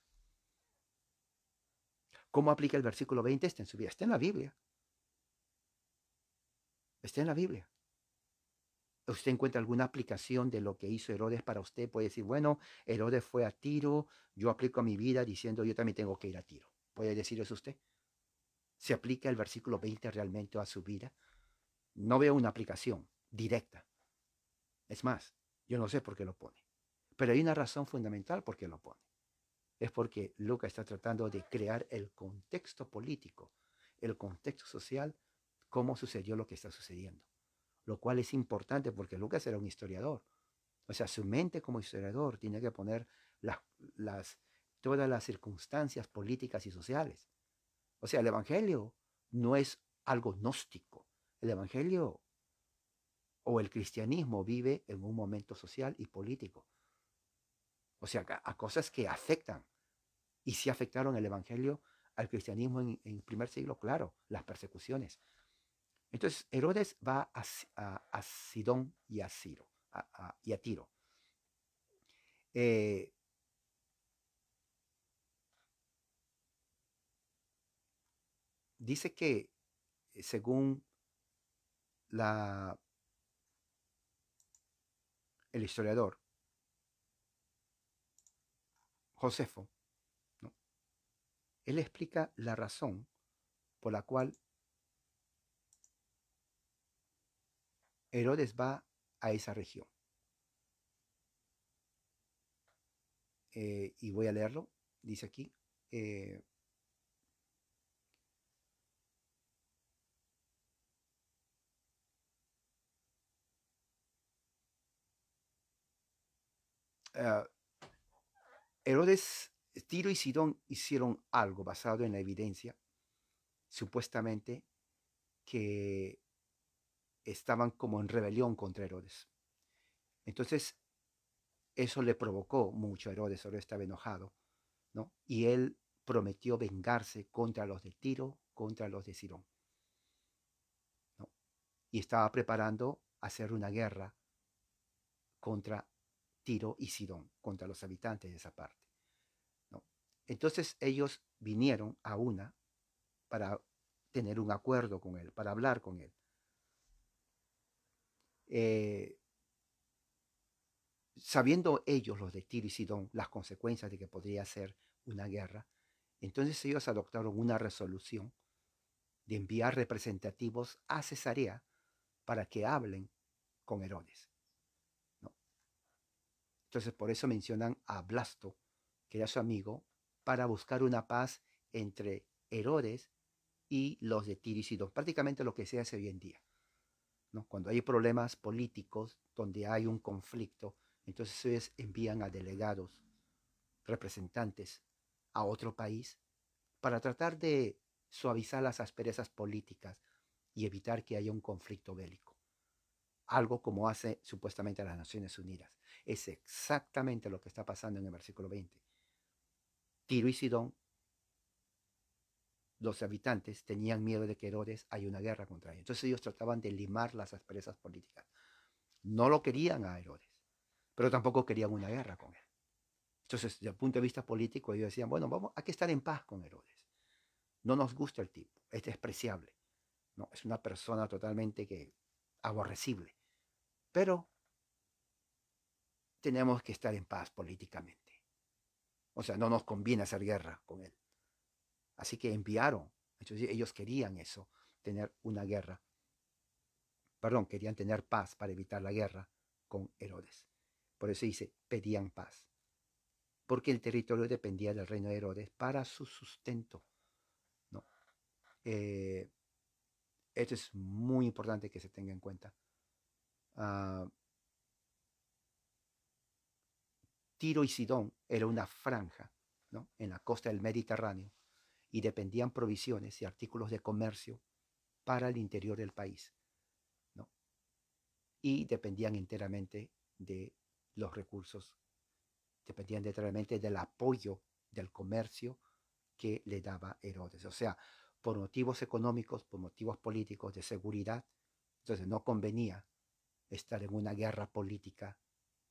¿Cómo aplica el versículo 20? en su vida, está en la Biblia. Está en la Biblia. Usted encuentra alguna aplicación de lo que hizo Herodes para usted, puede decir, bueno, Herodes fue a Tiro, yo aplico a mi vida diciendo, yo también tengo que ir a Tiro. ¿Puede decir eso usted? ¿Se aplica el versículo 20 realmente a su vida? No veo una aplicación directa. Es más, yo no sé por qué lo pone. Pero hay una razón fundamental por qué lo pone. Es porque Lucas está tratando de crear el contexto político, el contexto social, cómo sucedió lo que está sucediendo. Lo cual es importante porque Lucas era un historiador. O sea, su mente como historiador tiene que poner las, todas las circunstancias políticas y sociales. O sea, el Evangelio no es algo gnóstico. El Evangelio o el cristianismo vive en un momento social y político o sea, a, cosas que afectan. Y sí afectaron el Evangelio al cristianismo en, el primer siglo, claro, las persecuciones. Entonces Herodes va a, Sidón y a, y a Tiro. Eh, dice que eh, según la, el historiador, Josefo. Él explica la razón por la cual Herodes va a esa región. Eh, y voy a leerlo, dice aquí. Eh, eh Herodes, Tiro y Sidón hicieron algo basado en la evidencia, supuestamente, que estaban como en rebelión contra Herodes. Entonces, eso le provocó mucho a Herodes, Herodes estaba enojado, ¿no? Y él prometió vengarse contra los de Tiro, contra los de Sidón. ¿no? Y estaba preparando hacer una guerra contra Tiro y Sidón, contra los habitantes de esa parte. Entonces ellos vinieron a una para tener un acuerdo con él, para hablar con él. Eh, sabiendo ellos, los de Tiro y Sidón, las consecuencias de que podría ser una guerra, entonces ellos adoptaron una resolución de enviar representativos a Cesarea para que hablen con Herodes. Entonces por eso mencionan a Blasto, que era su amigo, para buscar una paz entre Herodes y los de Tiricidón. prácticamente lo que se hace hoy en día. ¿no? Cuando hay problemas políticos, donde hay un conflicto, entonces ellos envían a delegados, representantes, a otro país para tratar de suavizar las asperezas políticas y evitar que haya un conflicto bélico algo como hace supuestamente las Naciones Unidas. Es exactamente lo que está pasando en el versículo 20. Tiro y Sidón, los habitantes tenían miedo de que Herodes haya una guerra contra ellos. Entonces ellos trataban de limar las asperezas políticas. No lo querían a Herodes, pero tampoco querían una guerra con él. Entonces, desde el punto de vista político, ellos decían, bueno, vamos, hay que estar en paz con Herodes. No nos gusta el tipo, es despreciable. No, es una persona totalmente que aborrecible. Pero tenemos que estar en paz políticamente. O sea, no nos conviene hacer guerra con él. Así que enviaron. ellos querían eso, tener una guerra. Perdón, querían tener paz para evitar la guerra con Herodes. Por eso dice, pedían paz. Porque el territorio dependía del reino de Herodes para su sustento. ¿no? Eh, esto es muy importante que se tenga en cuenta. Ah, Tiro y Sidón era una franja en la costa del Mediterráneo y dependían provisiones y artículos de comercio para el interior del país. Y dependían enteramente de los recursos, dependían enteramente del apoyo del comercio que le daba Herodes. O sea, por motivos económicos, por motivos políticos, de seguridad, entonces no convenía estar en una guerra política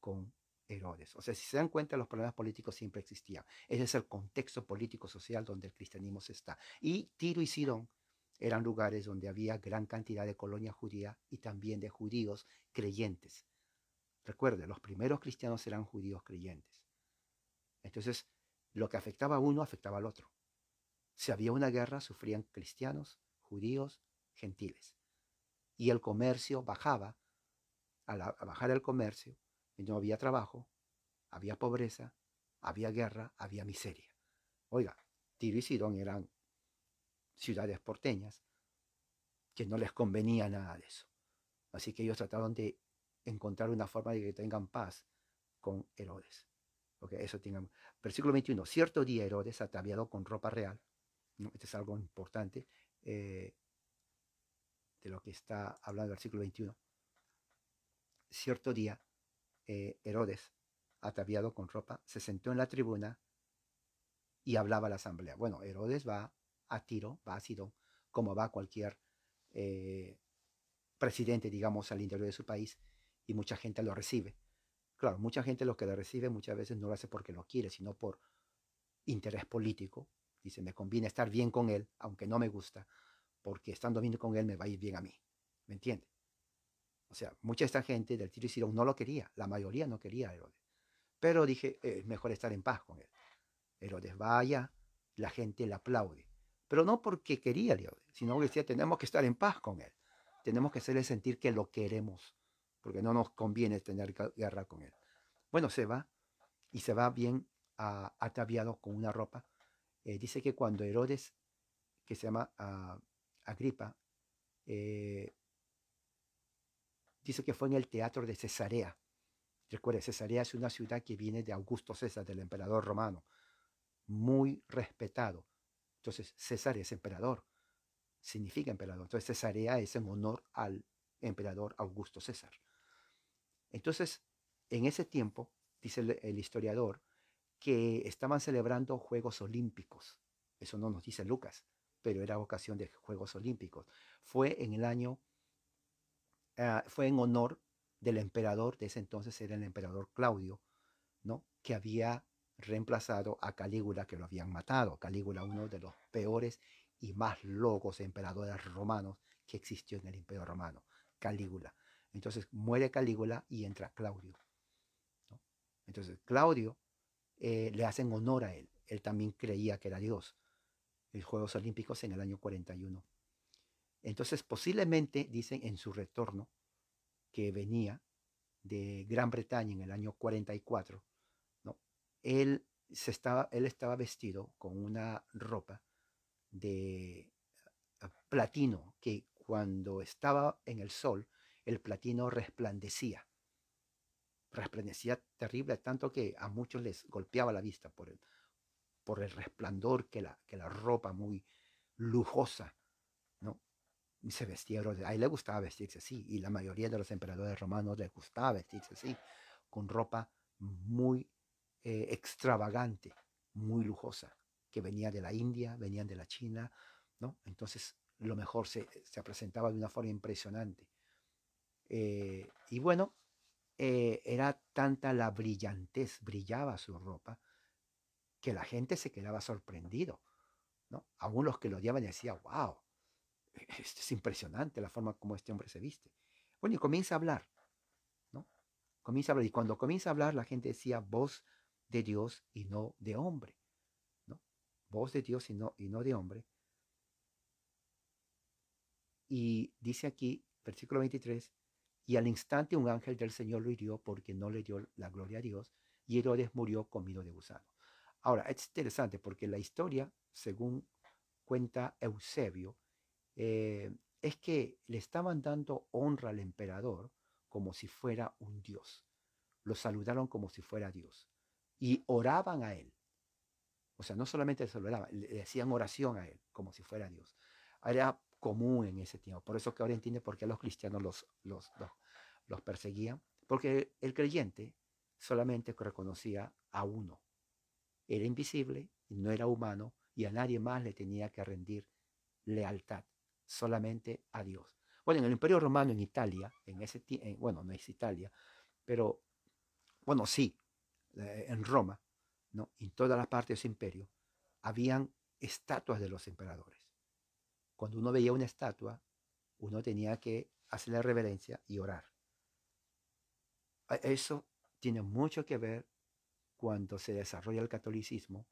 con Herodes. O sea, si se dan cuenta, los problemas políticos siempre existían. Ese es el contexto político-social donde el cristianismo se está. Y Tiro y Sidón eran lugares donde había gran cantidad de colonia judía y también de judíos creyentes. Recuerde, los primeros cristianos eran judíos creyentes. Entonces, lo que afectaba a uno afectaba al otro. Si había una guerra, sufrían cristianos, judíos, gentiles. Y el comercio bajaba a, bajar el comercio, y no había trabajo, había pobreza, había guerra, había miseria. Oiga, Tiro y Sidón eran ciudades porteñas que no les convenía nada de eso. Así que ellos trataron de encontrar una forma de que tengan paz con Herodes. Porque eso tengan. Versículo 21. Cierto día Herodes, ataviado con ropa real, ¿no? este es algo importante eh, de lo que está hablando el versículo 21, cierto día, eh, Herodes, ataviado con ropa, se sentó en la tribuna y hablaba a la asamblea. Bueno, Herodes va a tiro, va a Sidón, como va cualquier eh, presidente, digamos, al interior de su país, y mucha gente lo recibe. Claro, mucha gente lo que lo recibe muchas veces no lo hace porque lo quiere, sino por interés político. Dice, me conviene estar bien con él, aunque no me gusta, porque estando bien con él me va a ir bien a mí. ¿Me entiendes? O sea, mucha esta gente del Tiro y no lo quería, la mayoría no quería a Herodes. Pero dije, eh, es mejor estar en paz con él. Herodes vaya, la gente le aplaude. Pero no porque quería a Herodes, sino porque decía, tenemos que estar en paz con él. Tenemos que hacerle sentir que lo queremos, porque no nos conviene tener guerra con él. Bueno, se va y se va bien ataviado con una ropa. Eh, dice que cuando Herodes, que se llama ah, Agripa, eh, dice que fue en el teatro de Cesarea. Recuerde, Cesarea es una ciudad que viene de Augusto César, del emperador romano, muy respetado. Entonces, César es emperador, significa emperador. Entonces, Cesarea es en honor al emperador Augusto César. Entonces, en ese tiempo, dice el, el historiador, que estaban celebrando Juegos Olímpicos. Eso no nos dice Lucas, pero era ocasión de Juegos Olímpicos. Fue en el año Ah, fue en honor del emperador, de ese entonces era el emperador Claudio, ¿no? que había reemplazado a Calígula, que lo habían matado. Calígula, uno de los peores y más locos emperadores romanos que existió en el imperio romano, Calígula. Entonces muere Calígula y entra Claudio. Entonces Claudio eh, le hacen honor a él. Él también creía que era Dios. Los Juegos Olímpicos en el año 41 entonces, posiblemente, dicen en su retorno, que venía de Gran Bretaña en el año 44, ¿no? él, se estaba, él estaba vestido con una ropa de ah, platino que cuando estaba en el sol, el platino resplandecía. Resplandecía terrible, tanto que a muchos les golpeaba la vista por el, por el resplandor que la, que la ropa muy lujosa se vestía a él le gustaba vestirse así, y la mayoría de los emperadores romanos le gustaba vestirse así, con ropa muy eh, extravagante, muy lujosa, que venía de la India, venían de la China, ¿no? Entonces, lo mejor se, presentaba de una forma impresionante. Eh, y bueno, eh, era tanta la brillantez, brillaba su ropa, que la gente se quedaba sorprendido, ¿no? Aún que lo odiaban decían, wow, es impresionante la forma como este hombre se viste. Bueno, y comienza a hablar, ¿no? Comienza a hablar. Y cuando comienza a hablar, la gente decía voz de Dios y no de hombre, ¿no? Voz de Dios y no, y no de hombre. Y dice aquí, versículo 23, y al instante un ángel del Señor lo hirió porque no le dio la gloria a Dios, y Herodes murió comido de gusano. Ahora, es interesante porque la historia, según cuenta Eusebio, eh, es que le estaban dando honra al emperador como si fuera un dios. Lo saludaron como si fuera dios y oraban a él. O sea, no solamente se lo le hacían oración a él como si fuera dios. Era común en ese tiempo. Por eso que ahora entiende por qué los cristianos los, los, los, los perseguían. Porque el creyente solamente reconocía a uno. Era invisible, no era humano y a nadie más le tenía que rendir lealtad solamente a Dios. Bueno, en el Imperio Romano, en Italia, en ese bueno, no es Italia, pero bueno, sí, eh, en Roma, ¿no? en toda la parte de ese imperio, habían estatuas de los emperadores. Cuando uno veía una estatua, uno tenía que hacer la reverencia y orar. E, eso tiene mucho que ver cuando se desarrolla el catolicismo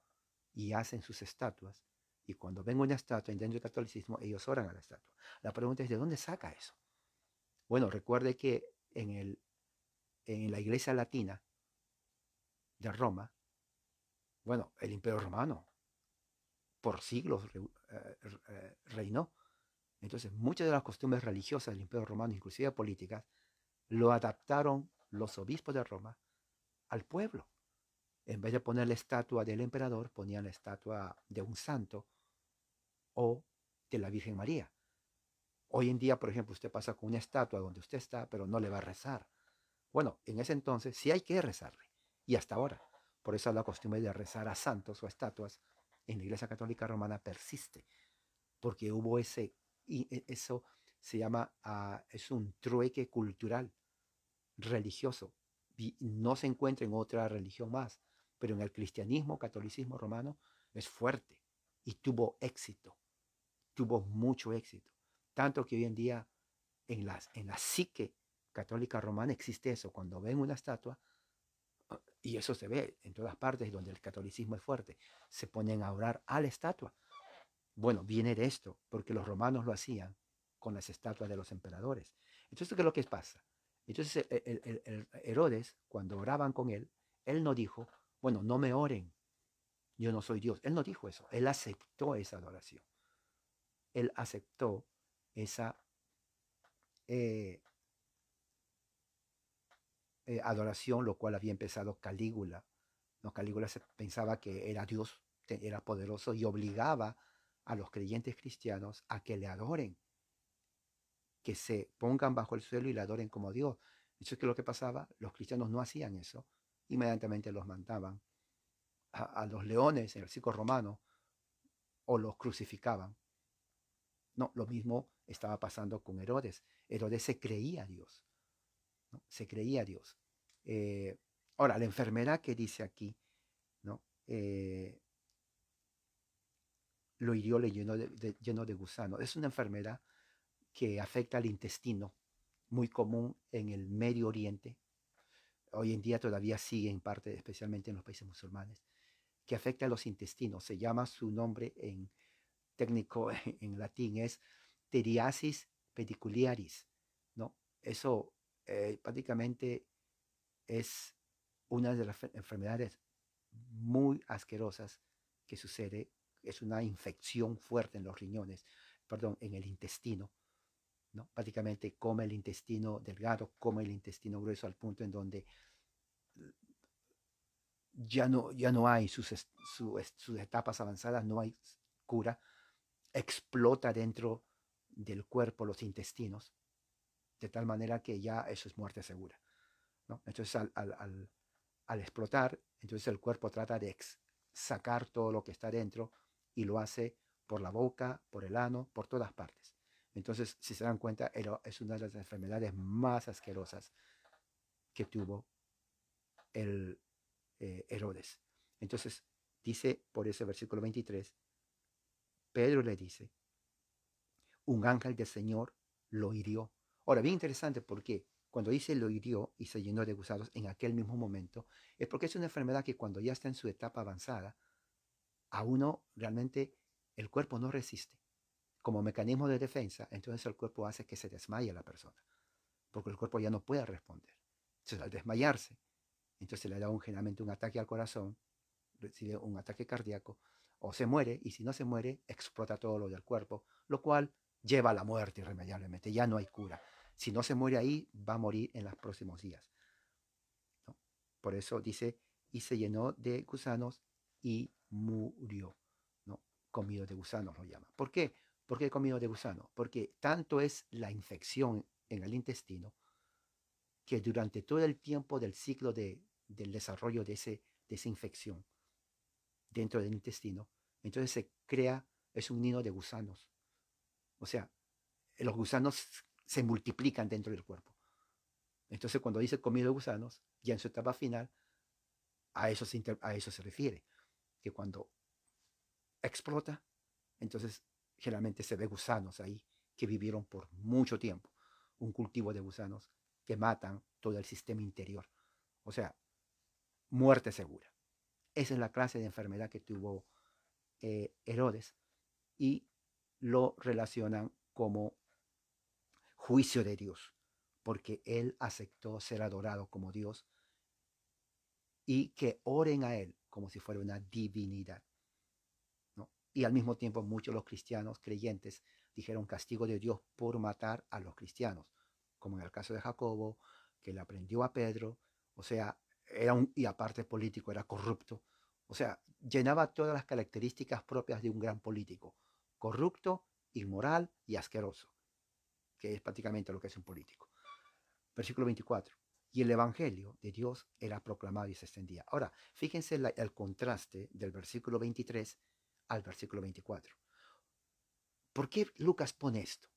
y hacen sus estatuas y cuando vengo una estatua, dentro del catolicismo, ellos oran a la estatua. La pregunta es, ¿de dónde saca eso? Bueno, recuerde que en, el, en la iglesia latina de Roma, bueno, el imperio romano por siglos eh, eh, reinó. Entonces, muchas de las costumbres religiosas del imperio romano, inclusive políticas, lo adaptaron los obispos de Roma al pueblo en vez de poner la estatua del emperador, ponían la estatua de un santo o de la Virgen María. Hoy en día, por ejemplo, usted pasa con una estatua donde usted está, pero no le va a rezar. Bueno, en ese entonces sí hay que rezarle, y hasta ahora. Por eso la costumbre de rezar a santos o estatuas en la Iglesia Católica Romana persiste, porque hubo ese, e, eso se llama, ah, es un trueque cultural, religioso, y no se encuentra en otra religión más pero en el cristianismo, catolicismo romano, es fuerte y tuvo éxito, tuvo mucho éxito. Tanto que hoy en día en, las, en la psique católica romana existe eso, cuando ven una estatua, y eso se ve en todas partes donde el catolicismo es fuerte, se ponen a orar a la estatua. Bueno, viene de esto, porque los romanos lo hacían con las estatuas de los emperadores. Entonces, ¿qué es lo que pasa? Entonces, el, Herodes, cuando oraban con él, él no dijo, bueno, no me oren, yo no soy Dios. Él no dijo eso, él aceptó esa adoración. Él aceptó esa eh, eh, adoración, lo cual había empezado Calígula. Los Calígula se pensaba que era Dios, era poderoso y obligaba a los creyentes cristianos a que le adoren, que se pongan bajo el suelo y le adoren como Dios. Eso es que lo que pasaba, los cristianos no hacían eso, inmediatamente los mandaban a, los leones en el ciclo romano o los crucificaban. No, lo mismo estaba pasando con Herodes. Herodes se creía a Dios. Se creía a Dios. Eh, ahora, la enfermedad que dice aquí, ¿no? Eh, lo hirió, le lleno de gusano. Es una enfermedad que afecta al intestino, muy común en el Medio Oriente, hoy en día todavía sigue en parte, especialmente en los países musulmanes, que afecta a los intestinos. Se llama su nombre en técnico, (laughs) en latín, es teriasis pedicularis. ¿no? Eso eh, prácticamente es una de las enfermedades muy asquerosas que sucede. Es una infección fuerte en los riñones, perdón, en el intestino Prácticamente come el intestino delgado, come el intestino grueso al punto en donde ya no, ya no hay sus, etapas avanzadas, no hay cura, explota dentro del cuerpo los intestinos, de tal manera que ya eso es muerte segura. Entonces al, al, al, explotar, entonces el cuerpo trata de sacar todo lo que está dentro y lo hace por la boca, por el ano, por todas partes. Entonces, si se dan cuenta, es una de las enfermedades más asquerosas que tuvo el eh, Herodes. Entonces, dice por ese versículo 23, Pedro le dice, un ángel del Señor lo hirió. Ahora, bien interesante porque cuando dice lo hirió y se llenó de gusanos en aquel mismo momento, es porque es una enfermedad que cuando ya está en su etapa avanzada, a uno realmente el cuerpo no resiste como mecanismo de defensa, entonces el cuerpo hace que se desmaye la persona, porque el cuerpo ya no puede responder. Entonces, al desmayarse, entonces le da un, generalmente un ataque al corazón, recibe un ataque cardíaco, o se muere, y si no se muere, explota todo lo del cuerpo, lo cual lleva a la muerte irremediablemente, ya no hay cura. Si no se muere ahí, va a morir en los próximos días. Por eso dice, y se llenó de gusanos y murió, ¿no? Comido de gusanos lo llama. ¿Por qué? ¿Por qué he comido de gusano? Porque tanto es la infección en el intestino que durante todo el tiempo del ciclo de, del desarrollo de, ese, de esa infección dentro del intestino, entonces se crea, es un nido de gusanos. O sea, los gusanos se multiplican dentro del cuerpo. Entonces cuando dice comido de gusanos, ya en su etapa final, a eso se, a eso se refiere, que cuando explota, entonces generalmente se ve gusanos ahí que vivieron por mucho tiempo. Un cultivo de gusanos que matan todo el sistema interior. O sea, muerte segura. Esa es la clase de enfermedad que tuvo eh, Herodes y lo relacionan como juicio de Dios, porque él aceptó ser adorado como Dios y que oren a él como si fuera una divinidad. Y al mismo tiempo muchos los cristianos creyentes dijeron castigo de Dios por matar a los cristianos, como en el caso de Jacobo, que le aprendió a Pedro, o sea, era un, y aparte político, era corrupto, o sea, llenaba todas las características propias de un gran político, corrupto, inmoral y asqueroso, que es prácticamente lo que es un político. Versículo 24. Y el Evangelio de Dios era proclamado y se extendía. Ahora, fíjense el contraste del versículo 23 al versículo 24. ¿Por qué Lucas pone esto?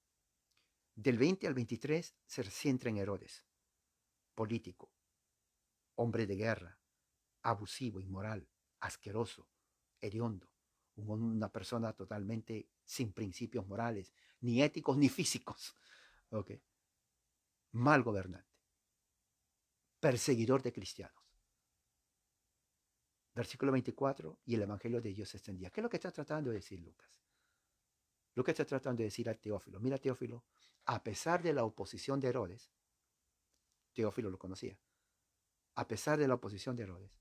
Del 20 al 23 se centra en Herodes, político, hombre de guerra, abusivo, inmoral, asqueroso, hediondo, una persona totalmente sin principios morales, ni éticos ni físicos. (laughs) Mal gobernante, perseguidor de cristianos. Versículo 24, y el Evangelio de Dios se extendía. ¿Qué es lo que está tratando de decir Lucas? Lucas está tratando de decir a Teófilo, mira Teófilo, a pesar de la oposición de Herodes, Teófilo lo conocía, a pesar de la oposición de Herodes,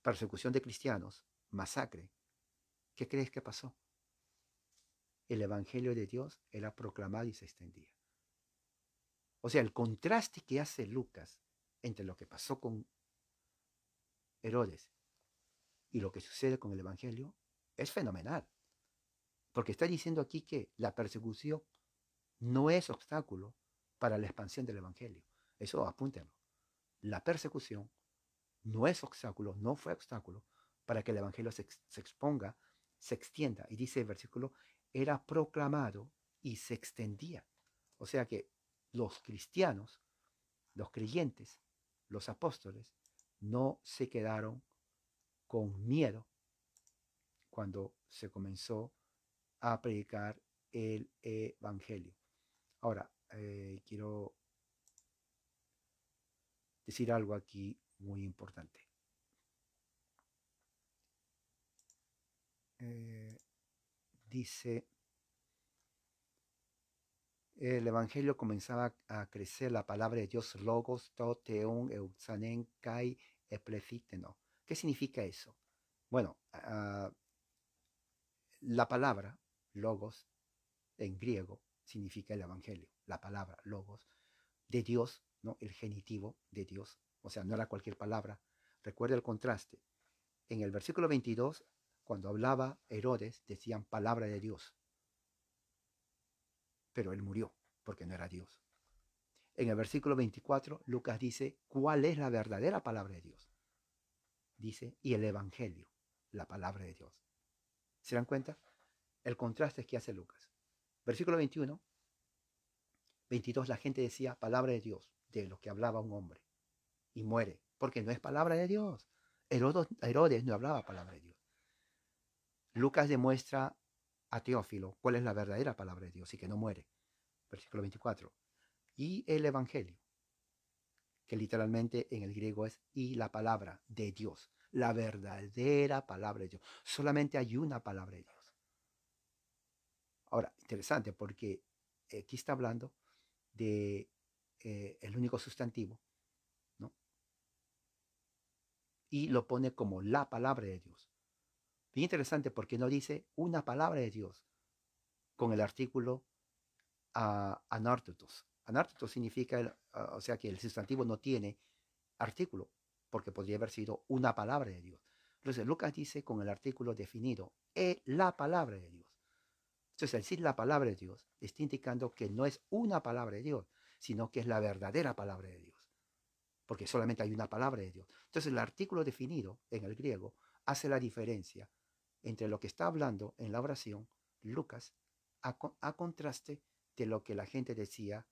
persecución de cristianos, masacre, ¿qué crees que pasó? El Evangelio de Dios era proclamado y se extendía. O sea, el contraste que hace Lucas entre lo que pasó con Herodes. Y lo que sucede con el Evangelio es fenomenal. Porque está diciendo aquí que la persecución no es obstáculo para la expansión del Evangelio. Eso apúntenlo. La persecución no es obstáculo, no fue obstáculo para que el Evangelio se, se exponga, se extienda. Y dice el versículo, era proclamado y se extendía. O sea que los cristianos, los creyentes, los apóstoles, no se quedaron con miedo cuando se comenzó a predicar el Evangelio. Ahora, eh, quiero decir algo aquí muy importante. Eh, dice, el Evangelio comenzaba a crecer, la palabra de Dios, logos, toteón, eutsanen kai, ¿Qué significa eso? Bueno, ah, la palabra logos en griego significa el evangelio, la palabra logos de Dios, ¿no? El genitivo de Dios, o sea, no era cualquier palabra. Recuerda el contraste. En el versículo 22, cuando hablaba Herodes, decían palabra de Dios. Pero él murió porque no era Dios en el versículo 24, Lucas dice, ¿cuál es la verdadera palabra de Dios? Dice, y el Evangelio, la palabra de Dios. ¿Se dan cuenta? El contraste es que hace Lucas. Versículo 21, 22, la gente decía, palabra de Dios, de lo que hablaba un hombre, y muere, porque no es palabra de Dios. Herodes no hablaba palabra de Dios. Lucas demuestra a Teófilo cuál es la verdadera palabra de Dios y que no muere. Versículo 24 y el Evangelio, que literalmente en el griego es y la palabra de Dios, la verdadera palabra de Dios. Solamente hay una palabra de Dios. Ahora, interesante porque aquí está hablando de eh, el único sustantivo, ¿no? Y lo pone como la palabra de Dios. Bien interesante porque no dice una palabra de Dios con el artículo uh, Anártico significa, ah, o sea, que el sustantivo no tiene artículo, porque podría haber sido una palabra de Dios. Entonces Lucas dice con el artículo definido, es la palabra de Dios. Entonces, al decir la palabra de Dios, está indicando que no es una palabra de Dios, sino que es la verdadera palabra de Dios. Porque solamente hay una palabra de Dios. Entonces, el artículo definido en el griego hace la diferencia entre lo que está hablando en la oración Lucas a contraste de lo que la gente decía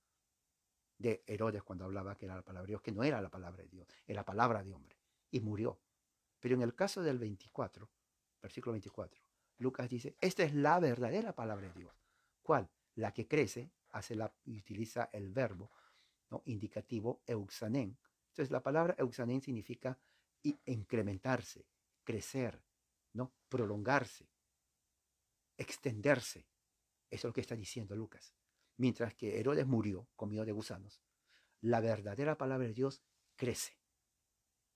de Herodes cuando hablaba que era la palabra de Dios, que no era la palabra de Dios, era la palabra de hombre, y murió. Pero en el caso del 24, versículo 24, Lucas dice, esta es la verdadera palabra de Dios. ¿Cuál? La que crece, hace la, utiliza el verbo ¿no? indicativo euxanén. Entonces la palabra euxanén significa incrementarse, crecer, ¿no? prolongarse, extenderse. Eso es lo que está diciendo Lucas mientras que Herodes murió comido de gusanos, la verdadera palabra de Dios crece,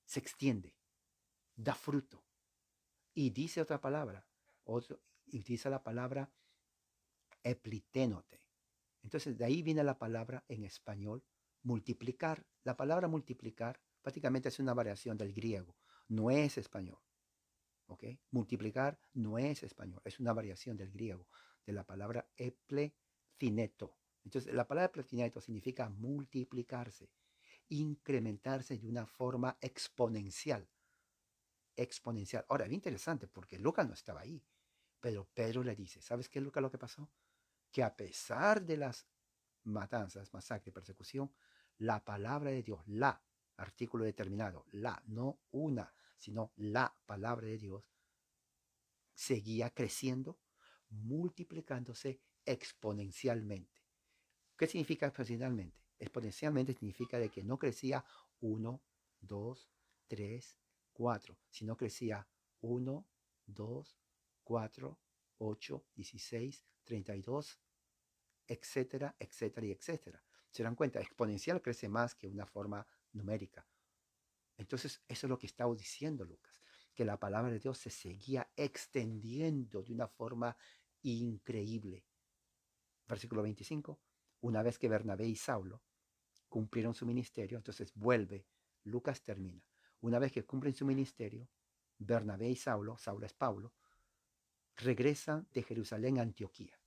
se extiende, da fruto. Y dice otra palabra, otro, utiliza la palabra epliténote. Entonces de ahí viene la palabra en español multiplicar. La palabra multiplicar prácticamente es una variación del griego, no es español. ¿ok? Multiplicar no es español, es una variación del griego, de la palabra eple entonces, la palabra platineto significa multiplicarse, incrementarse de una forma exponencial. Exponencial. Ahora, bien interesante porque Lucas no estaba ahí, pero Pedro le dice, ¿sabes qué, Lucas, lo que pasó? Que a pesar de las matanzas, masacre, persecución, la palabra de Dios, la, artículo determinado, la, no una, sino la palabra de Dios, seguía creciendo, multiplicándose exponencialmente. ¿Qué significa exponencialmente? Exponencialmente significa de que no crecía 1, 2, 3, 4, sino crecía 1, 2, 4, 8, 16, 32, etcétera, etcétera y etcétera. Se dan cuenta, exponencial crece más que una forma numérica. Entonces, eso es lo que estaba diciendo Lucas, que la palabra de Dios se seguía extendiendo de una forma increíble versículo 25, una vez que Bernabé y Saulo cumplieron su ministerio, entonces vuelve, Lucas termina. Una vez que cumplen su ministerio, Bernabé y Saulo, Saulo es Pablo, regresan de Jerusalén a Antioquía.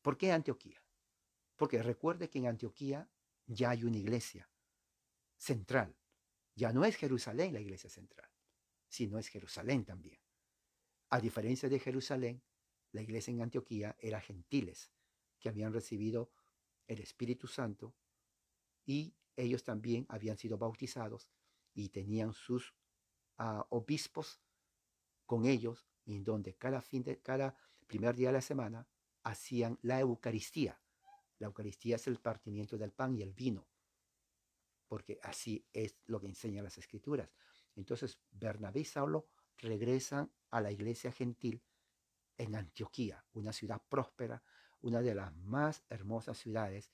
¿Por qué Antioquía? Porque recuerde que en Antioquía ya hay una iglesia central. Ya no es Jerusalén la iglesia central, sino es Jerusalén también. A diferencia de Jerusalén, la iglesia en Antioquía era gentiles, que habían recibido el Espíritu Santo y ellos también habían sido bautizados y tenían sus ah, obispos con ellos, en donde cada, fin de, cada primer día de la semana hacían la Eucaristía. La Eucaristía es el partimiento del pan y el vino, porque así es lo que enseñan las Escrituras. Entonces Bernabé y Saulo regresan a la iglesia gentil en Antioquía, una ciudad próspera una de las más hermosas ciudades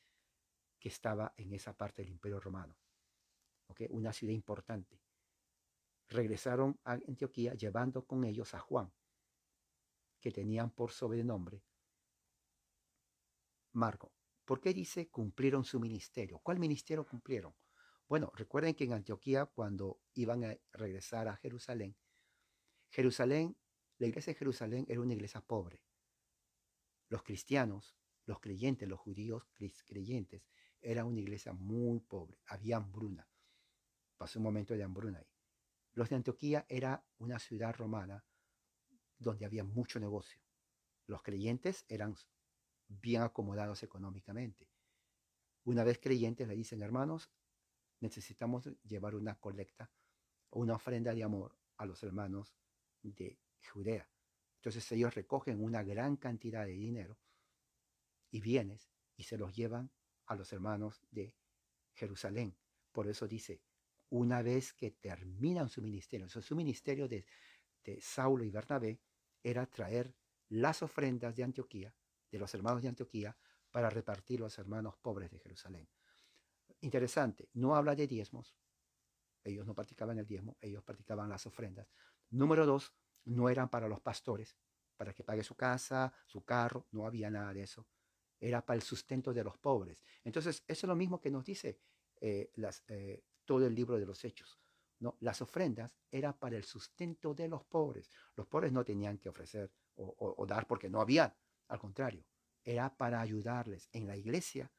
que estaba en esa parte del Imperio Romano. Una ciudad importante. Regresaron a Antioquía llevando con ellos a Juan, que tenían por sobrenombre Marco. ¿Por qué dice cumplieron su ministerio? ¿Cuál ministerio cumplieron? Bueno, recuerden que en Antioquía, cuando iban a regresar a Jerusalén, Jerusalén, la iglesia de Jerusalén era una iglesia pobre los cristianos, los creyentes, los judíos creyentes, era una iglesia muy pobre, había hambruna. Pasó un momento de hambruna ahí. Los de Antioquía era una ciudad romana donde había mucho negocio. Los creyentes eran bien acomodados económicamente. Una vez creyentes le dicen, hermanos, necesitamos llevar una colecta o una ofrenda de amor a los hermanos de Judea. Entonces ellos recogen una gran cantidad de dinero y bienes y se los llevan a los hermanos de Jerusalén. Por eso dice, una vez que terminan su ministerio, su ministerio de, de Saulo y Bernabé era traer las ofrendas de Antioquía, de los hermanos de Antioquía, para repartir a los hermanos pobres de Jerusalén. Interesante, no habla de diezmos, ellos no practicaban el diezmo, ellos practicaban las ofrendas. Número dos, no eran para los pastores, para que pague su casa, su carro, no había nada de eso. Era para el sustento de los pobres. Entonces, eso es lo mismo que nos dice eh, eh, todo el libro de los Hechos. ¿no? Las ofrendas eran para el sustento de los pobres. Los pobres no tenían que ofrecer o, dar porque no había. Al contrario, era para ayudarles. En la iglesia,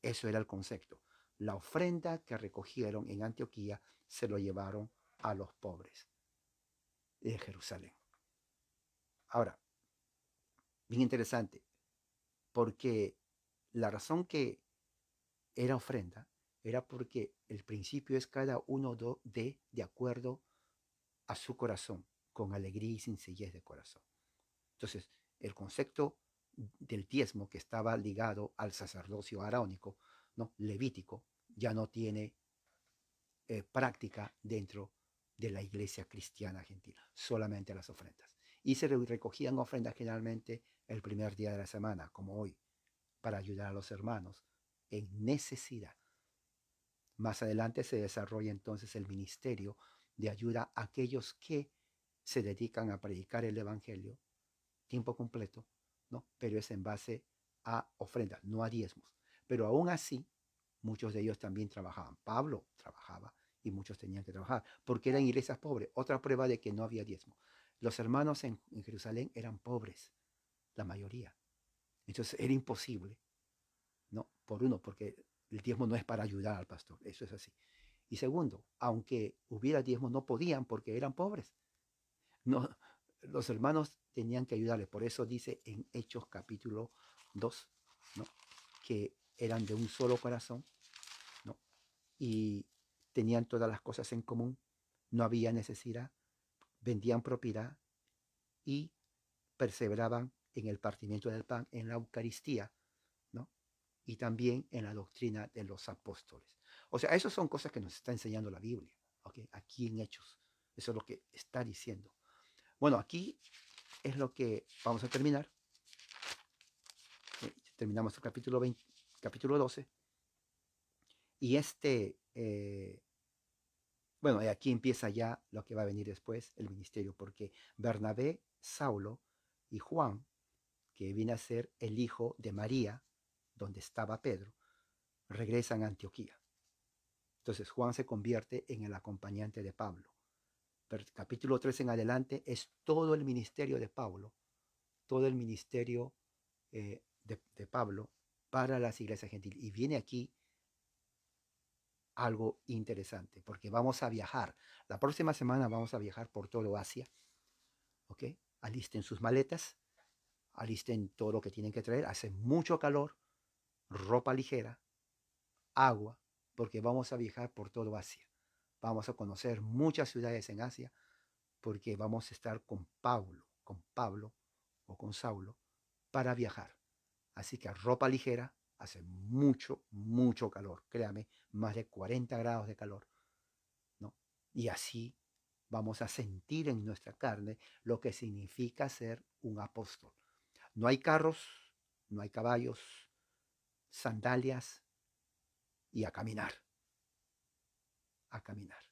eso era el concepto. La ofrenda que recogieron en Antioquía se lo llevaron a los pobres de Jerusalén. Ahora, bien interesante, porque la razón que era ofrenda era porque el principio es cada uno de de acuerdo a su corazón, con alegría y sencillez de corazón. Entonces, el concepto del diezmo que estaba ligado al sacerdocio araónico, no levítico, ya no tiene eh, práctica dentro de de la iglesia cristiana argentina, solamente las ofrendas. Y se recogían ofrendas generalmente el primer día de la semana, como hoy, para ayudar a los hermanos en necesidad. Más adelante se desarrolla entonces el ministerio de ayuda a aquellos que se dedican a predicar el Evangelio, tiempo completo, ¿no? pero es en base a ofrendas, no a diezmos. Pero aún así, muchos de ellos también trabajaban. Pablo trabajaba y muchos tenían que trabajar, porque eran iglesias pobres. Otra prueba de que no había diezmo. Los hermanos en, Jerusalén eran pobres, la mayoría. Entonces era imposible, ¿no? Por uno, porque el diezmo no es para ayudar al pastor, eso es así. Y segundo, aunque hubiera diezmo, no podían porque eran pobres. No, los hermanos tenían que ayudarle. Por eso dice en Hechos capítulo 2, ¿no? que eran de un solo corazón ¿no? y tenían todas las cosas en común, no había necesidad, vendían propiedad y perseveraban en el partimiento del pan, en la Eucaristía, ¿no? Y también en la doctrina de los apóstoles. O sea, esas son cosas que nos está enseñando la Biblia, ¿ok? Aquí en Hechos. Eso es lo que está diciendo. Bueno, aquí es lo que vamos a terminar. Eh, terminamos el capítulo, 20, capítulo 12. Y este eh, bueno, aquí empieza ya lo que va a venir después, el ministerio, porque Bernabé, Saulo y Juan, que viene a ser el hijo de María, donde estaba Pedro, regresan a Antioquía. Entonces Juan se convierte en el acompañante de Pablo. capítulo 3 en adelante es todo el ministerio de Pablo, todo el ministerio eh, de Pablo para las iglesias gentiles. Y viene aquí algo interesante, porque vamos a viajar. La próxima semana vamos a viajar por todo Asia. ¿Ok? Alisten sus maletas, alisten todo lo que tienen que traer. Hace mucho calor, ropa ligera, agua, porque vamos a viajar por todo Asia. Vamos a conocer muchas ciudades en Asia, porque vamos a estar con Pablo, con Pablo o con Saulo, para viajar. Así que ropa ligera, hace mucho, mucho calor, créame, más de 40 grados de calor, ¿no? Y así vamos a sentir en nuestra carne lo que significa ser un apóstol. No hay carros, no hay caballos, sandalias y a caminar. A caminar.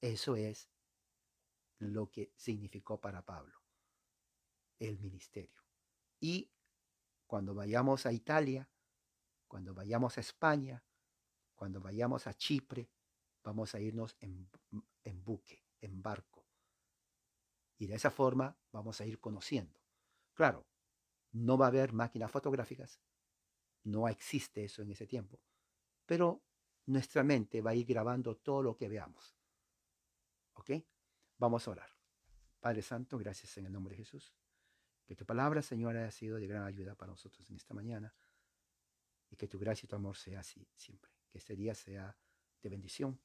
Eso es lo que significó para Pablo el ministerio. Y cuando vayamos a Italia, cuando vayamos a España, cuando vayamos a Chipre, vamos a irnos en, buque, en barco. Y de esa forma vamos a ir conociendo. Claro, no va a haber máquinas fotográficas, no existe eso en ese tiempo, pero nuestra mente va a ir grabando todo lo que veamos. ¿Ok? Vamos a orar. Padre Santo, gracias en el nombre de Jesús. Que tu palabra, Señor, haya sido de gran ayuda para nosotros en esta mañana. Y que tu gracia y tu amor sea así siempre. Que este día sea de bendición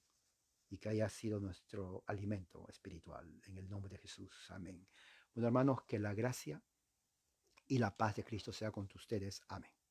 y que haya sido nuestro alimento espiritual. En el nombre de Jesús. Amén. Bueno, hermanos, que la gracia y la paz de Cristo sea con ustedes. Amén.